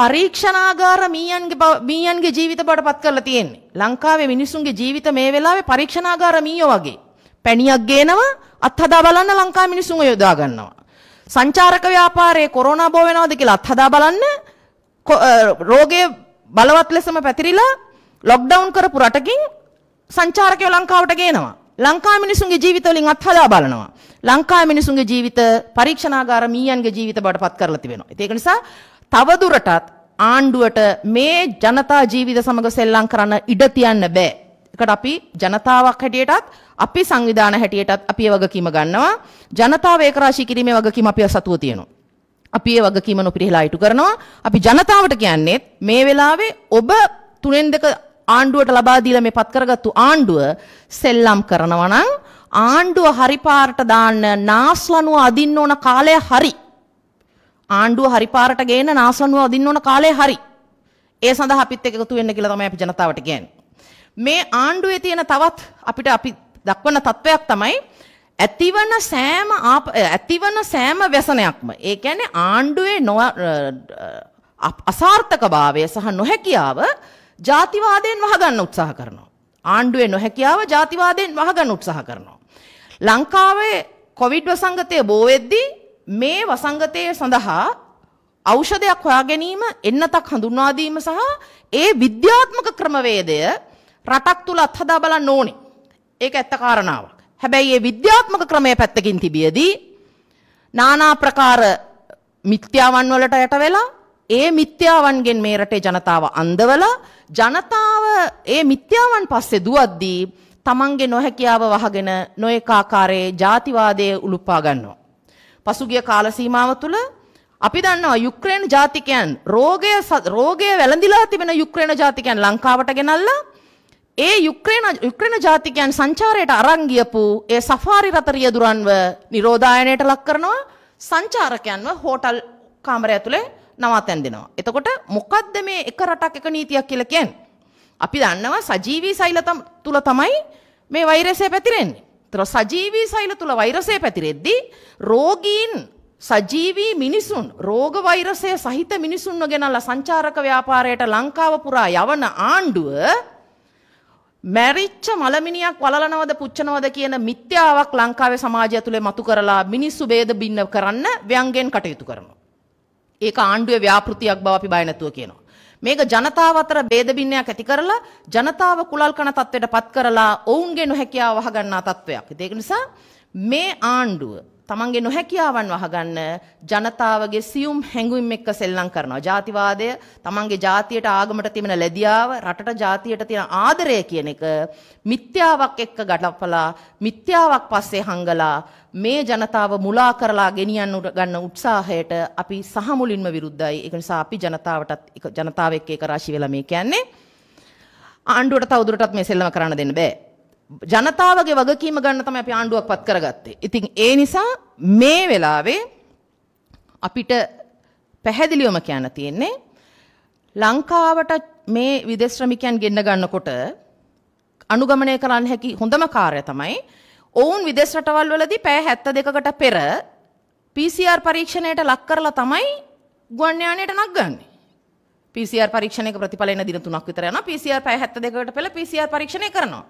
පරීක්ෂණාගාර මීයන්ගේ මීයන්ගේ ජීවිත බවට පත් කරලා තියෙන්නේ. ලංකාවේ මිනිසුන්ගේ ජීවිත මේ වෙලාවේ පරීක්ෂණාගාර මීයෝ වගේ. පැණියක් ගේනවා අත්හදා බලන්න ලංකා මිනිසුන් යොදා ගන්නවා. සංචාරක ව්‍යාපාරයේ කොරෝනා බෝ වෙනවද කියලා අත්හදා බලන්න රෝගය බලවත් ලෙසම පැතිරිලා ලොක්ඩවුන් කරපු රටකින් සංචාරකයෝ ලංකාවට ගේනවා. ලංකා මිනිසුන්ගේ ජීවිත වලින් අත්හදා බලනවා. ලංකා මිනිසුන්ගේ ජීවිත පරීක්ෂණාගාර මීයන්ගේ ජීවිත බවට පත් කරලා තිබෙනවා. ඒක නිසා තවදුරටත් ආණ්ඩුවට මේ ජනතා ජීවිත සමග සෙල්ලම් කරන්න ඉඩ තියන්න බෑ. ඒකට අපි ජනතාවක් හැටියටත් අපි සංවිධාන හැටියටත් අපි ඒ වගකීම ගන්නවා. ජනතාව ඒකරාශී කිරීමේ වගකීම අපි අසතුව තියෙනවා. අපි ඒ වගකීම නොපිරිහලා ඉටු කරනවා. අපි ජනතාවට කියන්නේ මේ වෙලාවේ ඔබ තුනෙන් දෙක ආණ්ඩුවට ලබා දීලා මේ පත් කරගත්තු ආණ්ඩුව සෙල්ලම් කරනවා නම් ආණ්ඩුව හරි පාරට දාන්න නාස්ලනුව අදින්න ඕන කාලය හරි. ආණ්ඩුව හරි පාරට ගේන නාස්ලනුව අදින්න ඕන කාලය හරි. ඒ සඳහා අපිත් එක්ක එකතු වෙන්න කියලා තමයි අපි ජනතාවට කියන්නේ. මේ ආණ්ඩුවේ තියෙන තවත් අපිට අපි දක්වන තත්වයක් තමයි ඇතිවන සෑම ඇතිවන සෑම ව්‍යසනයක්ම ඒ කියන්නේ ආණ්ඩුවේ අසාර්ථකභාවය සහ නොහැකියාව ජාතිවාදයෙන් වහගන්න උත්සාහ කරනවා. ආණ්ඩුවේ නොහැකියාව ජාතිවාදයෙන් වහගන්න උත්සාහ කරනවා. ලංකාවේ කොවිඩ් වසංගතය බෝවෙද්දී මේ වසංගතය සඳහා ඖෂධයක් හොයා ගැනීම එන්නතක් හඳුන්වා දීම සහ ඒ විද්‍යාත්මක ක්‍රමවේදය රටක් තුල අත්හදා බලන්න ඕනේ. ඒක ඇත්ත කාරණාවක්. හැබැයි මේ විද්‍යාත්මක ක්‍රමයේ පැත්තකින් තිබියදී নানা ප්‍රකාර මිත්‍යාවන් වලට යට වෙලා ඒ මිත්‍යාවන්ගෙන් මේ රටේ ජනතාව අන්දවලා ජනතාව ඒ මිත්‍යාවන් පස්සේ දුවද්දී තමන්ගේ නොහැකියාව වහගෙන නොඑක ආකාරයේ ජාතිවාදයේ උලුපා ගන්නවා. පසුගිය කාල සීමාව තුළ අපි දන්නවා යුක්‍රේන ජාතිකයන් රෝගය රෝගය වැළඳිලා තිබෙන යුක්‍රේන ජාතිකයන් ලංකාවට ගෙනල්ලා ඒ යුක්‍රේන යුක්‍රේන ජාතිකයන් සංචාරයට අරන් ගියපු ඒ සෆාරි රත රියදුරන්ව නිරෝධායනයට ලක් කරනවා සංචාරකයන්ව හෝටල් කාමරය ඇතුලේ නවාතැන් දෙනවා. එතකොට මොකද්ද මේ එක රටක් එක නීතියක් කියලා කියන්නේ? අපි දන්නවා සජීවී සෛල තුල තමයි මේ වෛරසය පැතිරෙන්නේ. ඒතර සජීවී සෛල තුල වෛරසය පැතිරෙද්දී රෝගීන් සජීවී මිනිසුන් රෝග වෛරසය සහිත මිනිසුන්ව ගෙනල්ලා සංචාරක ව්‍යාපාරයට ලංකාව පුරා යවන ආණ්ඩුව මැරිච්ච මලමිනියක් වලලනවද පුච්චනවද කියන මිත්‍යාවක් ලංකාවේ සමාජය තුළේ මතු කරලා මිනිස්සු ભેද බින්න කරන්න ව්‍යංගෙන් කටයුතු කරනවා. ඒක ආණ්ඩුවේ ව්‍යාපෘතියක් බව අපි බය නැතුව කියනවා. මේක ජනතාව අතර ભેද බින්නයක් ඇති කරලා ජනතාව කුලල් කන තත්ත්වයට පත් කරලා ඔවුන්ගේ නොහැකියාව වහගන්නා තත්ත්වයක්. ඒක නිසා මේ ආණ්ඩුව තමන්ගේ නොහැකියාවන් වහගන්න ජනතාවගේ සියුම් හැඟුම් එක්ක සෙල්ලම් කරනවා. ජාතිවාදය තමන්ගේ ජාතියට ආගමට තිබෙන ලැබියාව රටට ජාතියට තියෙන ආදරය කියන එක මිත්‍යාවක් එක්ක ගලපලා මිත්‍යාවක් පස්සේ හංගලා මේ ජනතාව මුලා කරලා ගෙනියන්න ගන්න උත්සාහයට අපි සහමුලින්ම විරුද්ධයි. ඒක නිසා අපි ජනතාවටත් ජනතාව එක්ක ඒක රාශි වෙලා මේ කියන්නේ ආණ්ඩුවට තවදුරටත් මේ සෙල්ලම කරන්න දෙන්න බෑ. ජනතාවගේ වගකීම ගන්න තමයි අපි ආණ්ඩුවක් පත් කරගත්තේ. ඉතින් ඒ නිසා මේ වෙලාවේ අපිට පැහැදිලිවම කියන්න තියෙන්නේ ලංකාවට මේ විදේශ ශ්‍රමිකයන් ගෙන්න ගන්නකොට අනුගමනය කරන්න හැකි හොඳම කාර්යය තමයි ඔවුන් විදේශ රටවල් වලදී පැය 72කට පෙර PCR පරීක්ෂණයට ලක් කරලා තමයි ගුවන් යානයට නගන්නේ. PCR පරීක්ෂණයක ප්‍රතිඵල එන දින 3ක් විතර යනවා. PCR පැය 72කට පෙළ PCR පරීක්ෂණය කරනවා.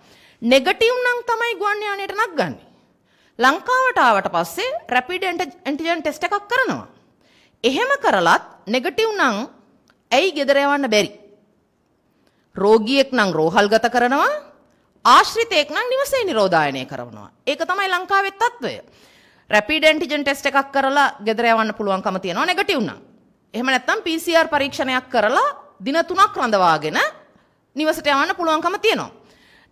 නෙගටිව් නම් තමයි ගුවන් යානයට නගන්නේ. ලංකාවට ආවට පස්සේ රැපිඩ් ඇන්ටිජන් ටෙස්ට් එකක් කරනවා. එහෙම කරලත් නෙගටිව් නම් ඇයි ගෙදර යවන්න බැරි? රෝගියෙක් නම් රෝහල්ගත කරනවා, ආශ්‍රිතයෙක් නම් නිවසේ නිරෝධායනය කරනවා. ඒක තමයි ලංකාවේ තත්ත්වය. රැපිඩ් ඇන්ටිජන් ටෙස්ට් එකක් කරලා ගෙදර යවන්න පුළුවන්කම තියෙනවා නෙගටිව් නම්. එහෙම නැත්නම් PCR පරීක්ෂණයක් කරලා දින 3ක් රඳවාගෙන නිවසට යවන්න පුළුවන්කම තියෙනවා.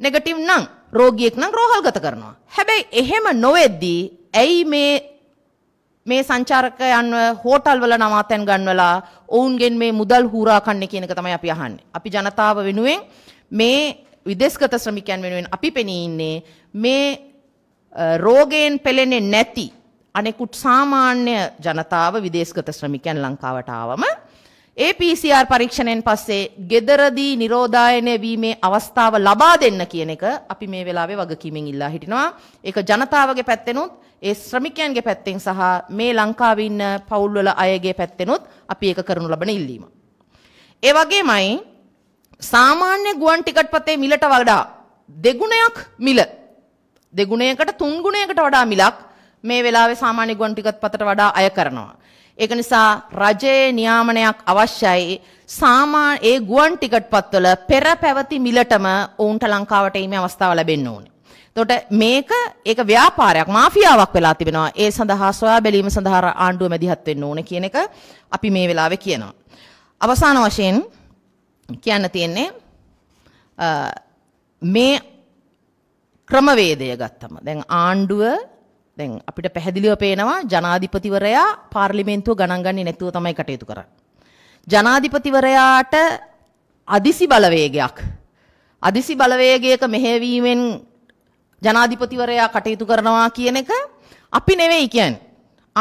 නෙගටිව් නම් රෝගියෙක් නම් රෝහල්ගත කරනවා. හැබැයි එහෙම නොවෙද්දී ඇයි මේ මේ සංචාරකයන්ව හෝටල් වල නවාතැන් ගන්වලා ඔවුන්ගෙන් මේ මුදල් හූරා කන්නේ කියන එක තමයි අපි අහන්නේ. අපි ජනතාව වෙනුවෙන් මේ විදේශගත ශ්‍රමිකයන් වෙනුවෙන් අපි පෙනී ඉන්නේ මේ රෝගයෙන් පෙළෙන්නේ නැති අනෙකුත් සාමාන්‍ය ජනතාව විදේශගත ශ්‍රමිකයන් ලංකාවට ආවම ඒ PCR පරීක්ෂණයෙන් පස්සේ gederදී නිරෝධායනය වීමේ අවස්ථාව ලබා දෙන්න කියන එක අපි මේ වෙලාවේ වගකීමෙන් ඉල්ලා හිටිනවා. ඒක ජනතාවගේ පැත්තෙනුත් ඒ ශ්‍රමිකයන්ගේ පැත්තෙන් සහ මේ ලංකාවේ ඉන්න පවුල්වල අයගේ පැත්තෙනුත් අපි ඒක කරනු ලබන ඉල්ලීම. ඒ වගේමයි සාමාන්‍ය ගුවන් ටිකට් පතේ මිලට වඩා දෙගුණයක් මිල දෙගුණයකට තුන් ගුණයකට වඩා මිලක් මේ වෙලාවේ සාමාන්‍ය ගුවන් ටිකත් පතට වඩා අය කරනවා. ඒක නිසා රජයේ නියාමනයක් අවශ්‍යයි. සාමා ඒ ගුවන් ටිකට්පත්වල පෙර පැවති මිලටම ඔවුන්ට ලංකාවට ීමේ අවස්ථාව ලැබෙන්න ඕනේ. එතකොට මේක ඒක ව්‍යාපාරයක් මාෆියාවක් වෙලා තිබෙනවා. ඒ සඳහා සොයා බැලීම සඳහා ආණ්ඩුව මැදිහත් වෙන්න ඕනේ කියන එක අපි මේ වෙලාවේ කියනවා. අවසාන වශයෙන් කියන්න තියෙන්නේ මේ ක්‍රමවේදය ගත්තම දැන් ආණ්ඩුව දැන් අපිට පැහැදිලිව පේනවා ජනාධිපතිවරයා පාර්ලිමේන්තුව ගණන් ගන්නේ නැතුව තමයි කටයුතු කරන්නේ. ජනාධිපතිවරයාට අදිසි බලවේගයක් අදිසි බලවේගයක මෙහෙවීමෙන් ජනාධිපතිවරයා කටයුතු කරනවා කියන එක අපි නෙවෙයි කියන්නේ.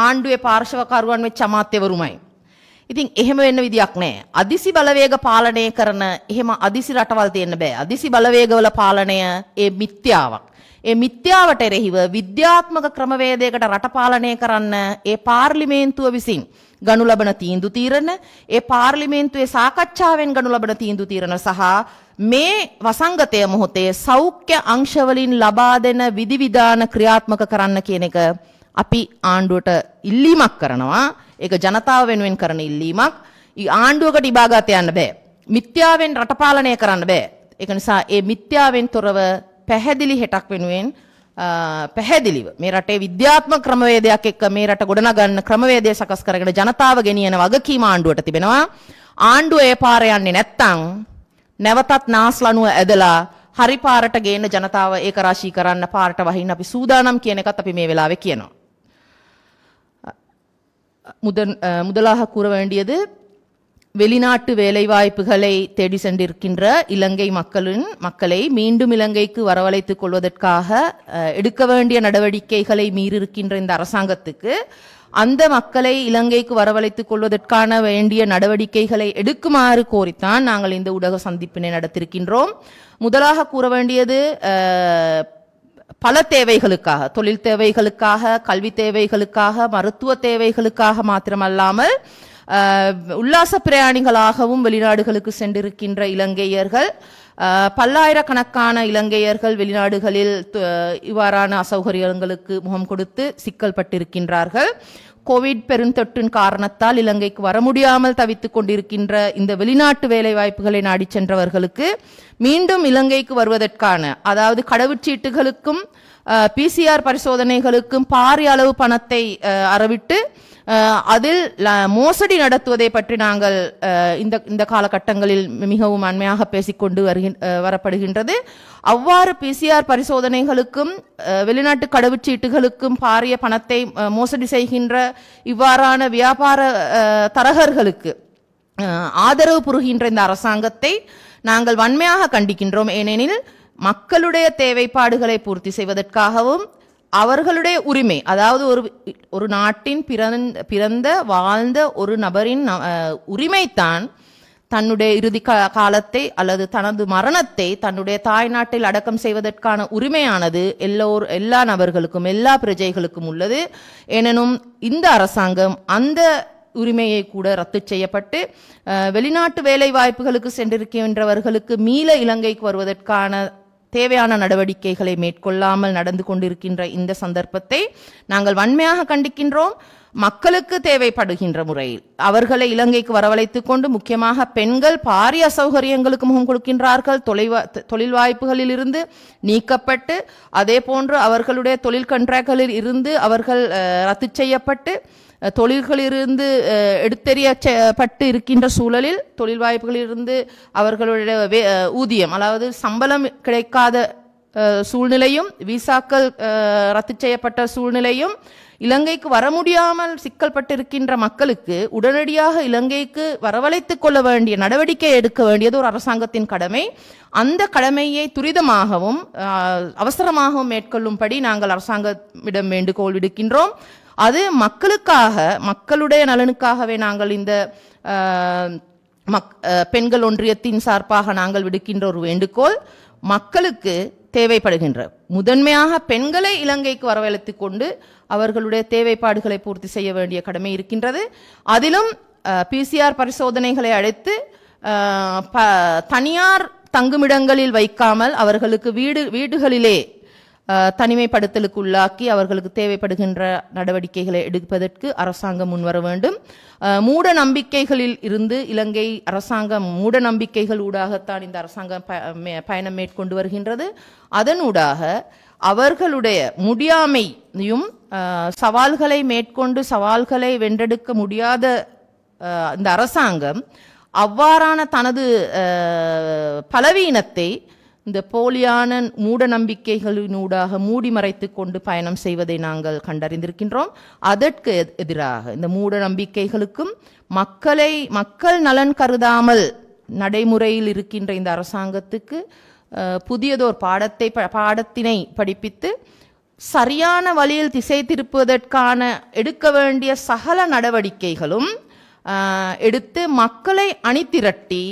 ආණ්ඩුවේ පාර්ශවකරුවන් වෙච්ච අමාත්‍යවරුමයි. ඉතින් එහෙම වෙන්න විදියක් නැහැ. අදිසි බලවේග පාලනය කරන එහෙම අදිසි රටවල් තියෙන්න බෑ. අදිසි බලවේගවල පාලනය ඒ මිත්‍යාවක්. ඒ මිත්‍යාවට එරෙහිව විද්‍යාත්මක ක්‍රමවේදයකට රටපාලනය කරන්න ඒ පාර්ලිමේන්තුව විසින් ගනු ලබන තීන්දු තීරණ ඒ පාර්ලිමේන්තුවේ සාකච්ඡාවෙන් ගනු ලබන තීන්දු තීරණ සහ මේ වසංගතය මොහොතේ සෞඛ්‍ය අංශවලින් ලබා දෙන විධිවිධාන ක්‍රියාත්මක කරන්න කියන එක අපි ආණ්ඩුවට ඉල්ලීමක් කරනවා ඒක ජනතාව වෙනුවෙන් කරන ඉල්ලීමක් ආණ්ඩුවකට ඉබාගත යන්න බෑ මිත්‍යාවෙන් රටපාලනය කරන්න බෑ ඒක නිසා ඒ මිත්‍යාවෙන් තොරව පැහැදිලි හෙටක් වෙනුවෙන් පැහැදිලිව මේ රටේ විද්‍යාත්මක ක්‍රමවේදයක් එක්ක මේ රට ගොඩනගන්න ක්‍රමවේදය සකස් කරගෙන ජනතාව ගෙනියන වගකීම ආණ්ඩුවට තිබෙනවා. ආණ්ඩුව ඒ පාර යන්නේ නැත්තම් නැවතත් නාස්ලනුව ඇදලා හරි පාරට ගේන ජනතාව ඒකරාශී කරන්න පාරට වහින්න අපි සූදානම් කියන එකත් අපි මේ වෙලාවේ කියනවා. මුදලාහ කුරවැණ්ඩියද வெளிநாட்டு வேலைவாய்ப்புகளை தேடி சென்றிருக்கின்ற இலங்கை மக்களின் மக்களை மீண்டும் இலங்கைக்கு வரவழைத்துக் கொள்வதற்காக எடுக்க வேண்டிய நடவடிக்கைகளை மீறியிருக்கின்ற இந்த அரசாங்கத்துக்கு அந்த மக்களை இலங்கைக்கு வரவழைத்துக் கொள்வதற்கான வேண்டிய நடவடிக்கைகளை எடுக்குமாறு கோரித்தான் நாங்கள் இந்த ஊடக சந்திப்பினை நடத்திருக்கின்றோம் முதலாக கூற வேண்டியது பல தேவைகளுக்காக தொழில் தேவைகளுக்காக கல்வி தேவைகளுக்காக மருத்துவ தேவைகளுக்காக மாத்திரமல்லாமல் உல்லாச பிரயாணிகளாகவும் வெளிநாடுகளுக்கு சென்றிருக்கின்ற இலங்கையர்கள் பல்லாயிரக்கணக்கான இலங்கையர்கள் வெளிநாடுகளில் இவ்வாறான அசௌகரியங்களுக்கு முகம் கொடுத்து சிக்கல் பட்டிருக்கின்றார்கள் கோவிட் பெருந்தொற்றின் காரணத்தால் இலங்கைக்கு வர முடியாமல் தவித்துக் கொண்டிருக்கின்ற இந்த வெளிநாட்டு வேலை வாய்ப்புகளை நாடி சென்றவர்களுக்கு மீண்டும் இலங்கைக்கு வருவதற்கான அதாவது கடவுச்சீட்டுகளுக்கும் பிசிஆர் பரிசோதனைகளுக்கும் பாரிய அளவு பணத்தை அறவிட்டு அதில் மோசடி நடத்துவதை பற்றி நாங்கள் இந்த இந்த காலகட்டங்களில் மிகவும் அண்மையாக பேசிக்கொண்டு வருகின் வரப்படுகின்றது அவ்வாறு பிசிஆர் பரிசோதனைகளுக்கும் வெளிநாட்டு கடவுச்சீட்டுகளுக்கும் பாரிய பணத்தை மோசடி செய்கின்ற இவ்வாறான வியாபார தரகர்களுக்கு ஆதரவு புரிகின்ற இந்த அரசாங்கத்தை நாங்கள் வன்மையாக கண்டிக்கின்றோம் ஏனெனில் மக்களுடைய தேவைப்பாடுகளை பூர்த்தி செய்வதற்காகவும் அவர்களுடைய உரிமை அதாவது ஒரு ஒரு நாட்டின் பிறந்த பிறந்த வாழ்ந்த ஒரு நபரின் உரிமைத்தான் தன்னுடைய இறுதி காலத்தை அல்லது தனது மரணத்தை தன்னுடைய தாய் நாட்டில் அடக்கம் செய்வதற்கான உரிமையானது எல்லோர் எல்லா நபர்களுக்கும் எல்லா பிரஜைகளுக்கும் உள்ளது எனினும் இந்த அரசாங்கம் அந்த உரிமையை கூட ரத்து செய்யப்பட்டு வெளிநாட்டு வேலை வாய்ப்புகளுக்கு சென்றிருக்கின்றவர்களுக்கு மீள இலங்கைக்கு வருவதற்கான தேவையான நடவடிக்கைகளை மேற்கொள்ளாமல் நடந்து கொண்டிருக்கின்ற இந்த சந்தர்ப்பத்தை நாங்கள் வன்மையாக கண்டிக்கின்றோம் மக்களுக்கு தேவைப்படுகின்ற முறையில் அவர்களை இலங்கைக்கு வரவழைத்துக் கொண்டு முக்கியமாக பெண்கள் பாரிய அசௌகரியங்களுக்கு முகம் கொடுக்கின்றார்கள் தொலைவா தொழில் வாய்ப்புகளில் இருந்து நீக்கப்பட்டு அதே போன்று அவர்களுடைய தொழில் கண்ட்ராக்ட்களில் இருந்து அவர்கள் ரத்து செய்யப்பட்டு தொழில்களிலிருந்து எடுத்தெறியப்பட்டு இருக்கின்ற சூழலில் தொழில் வாய்ப்புகளிலிருந்து அவர்களுடைய ஊதியம் அதாவது சம்பளம் கிடைக்காத சூழ்நிலையும் விசாக்கள் ரத்து செய்யப்பட்ட சூழ்நிலையும் இலங்கைக்கு வர முடியாமல் சிக்கல் பட்டிருக்கின்ற மக்களுக்கு உடனடியாக இலங்கைக்கு வரவழைத்துக் கொள்ள வேண்டிய நடவடிக்கை எடுக்க வேண்டியது ஒரு அரசாங்கத்தின் கடமை அந்த கடமையை துரிதமாகவும் அவசரமாகவும் மேற்கொள்ளும்படி நாங்கள் அரசாங்கமிடம் வேண்டுகோள் விடுக்கின்றோம் அது மக்களுக்காக மக்களுடைய நலனுக்காகவே நாங்கள் இந்த மக் பெண்கள் ஒன்றியத்தின் சார்பாக நாங்கள் விடுக்கின்ற ஒரு வேண்டுகோள் மக்களுக்கு தேவைப்படுகின்ற முதன்மையாக பெண்களை இலங்கைக்கு வரவழைத்து கொண்டு அவர்களுடைய தேவைப்பாடுகளை பூர்த்தி செய்ய வேண்டிய கடமை இருக்கின்றது அதிலும் பிசிஆர் பரிசோதனைகளை அழைத்து தனியார் தங்குமிடங்களில் வைக்காமல் அவர்களுக்கு வீடு வீடுகளிலே தனிமைப்படுத்தலுக்கு உள்ளாக்கி அவர்களுக்கு தேவைப்படுகின்ற நடவடிக்கைகளை எடுப்பதற்கு அரசாங்கம் முன்வர வேண்டும் மூட நம்பிக்கைகளில் இருந்து இலங்கை அரசாங்கம் மூட நம்பிக்கைகள் ஊடாகத்தான் இந்த அரசாங்கம் பயணம் மேற்கொண்டு வருகின்றது அதனூடாக அவர்களுடைய முடியாமையும் சவால்களை மேற்கொண்டு சவால்களை வென்றெடுக்க முடியாத இந்த அரசாங்கம் அவ்வாறான தனது பலவீனத்தை இந்த போலியான மூட நம்பிக்கைகளினூடாக மூடி மறைத்து கொண்டு பயணம் செய்வதை நாங்கள் கண்டறிந்திருக்கின்றோம் அதற்கு எதிராக இந்த மூட நம்பிக்கைகளுக்கும் மக்களை மக்கள் நலன் கருதாமல் நடைமுறையில் இருக்கின்ற இந்த அரசாங்கத்துக்கு புதியதோர் பாடத்தை பாடத்தினை படிப்பித்து சரியான வழியில் திசை திருப்புவதற்கான எடுக்க வேண்டிய சகல நடவடிக்கைகளும் எடுத்து மக்களை அணிதிரட்டி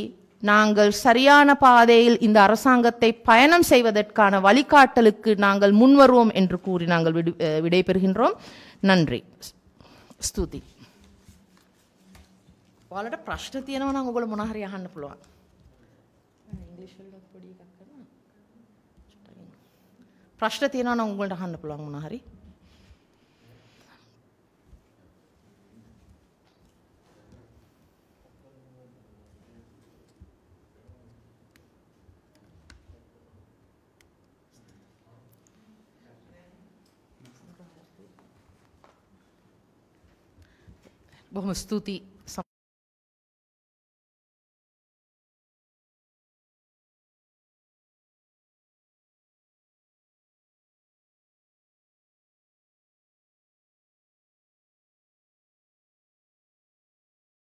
நாங்கள் சரியான பாதையில் இந்த அரசாங்கத்தை பயணம் செய்வதற்கான வழிகாட்டலுக்கு நாங்கள் முன்வருவோம் என்று கூறி நாங்கள் விடைபெறுகின்றோம் நன்றி ஸ்துதி உங்களோட பிரஷ்னத்தி நாங்கள் உங்களை முன்னாரியாகனு சொல்லுவேன் இங்கிலீஷில் பிரஷ்னத்தி என்ன நான் உங்கள்கிட்ட ஹான்னு சொல்லுவாங்க முன்னாரி බොහොම ස්තුතියි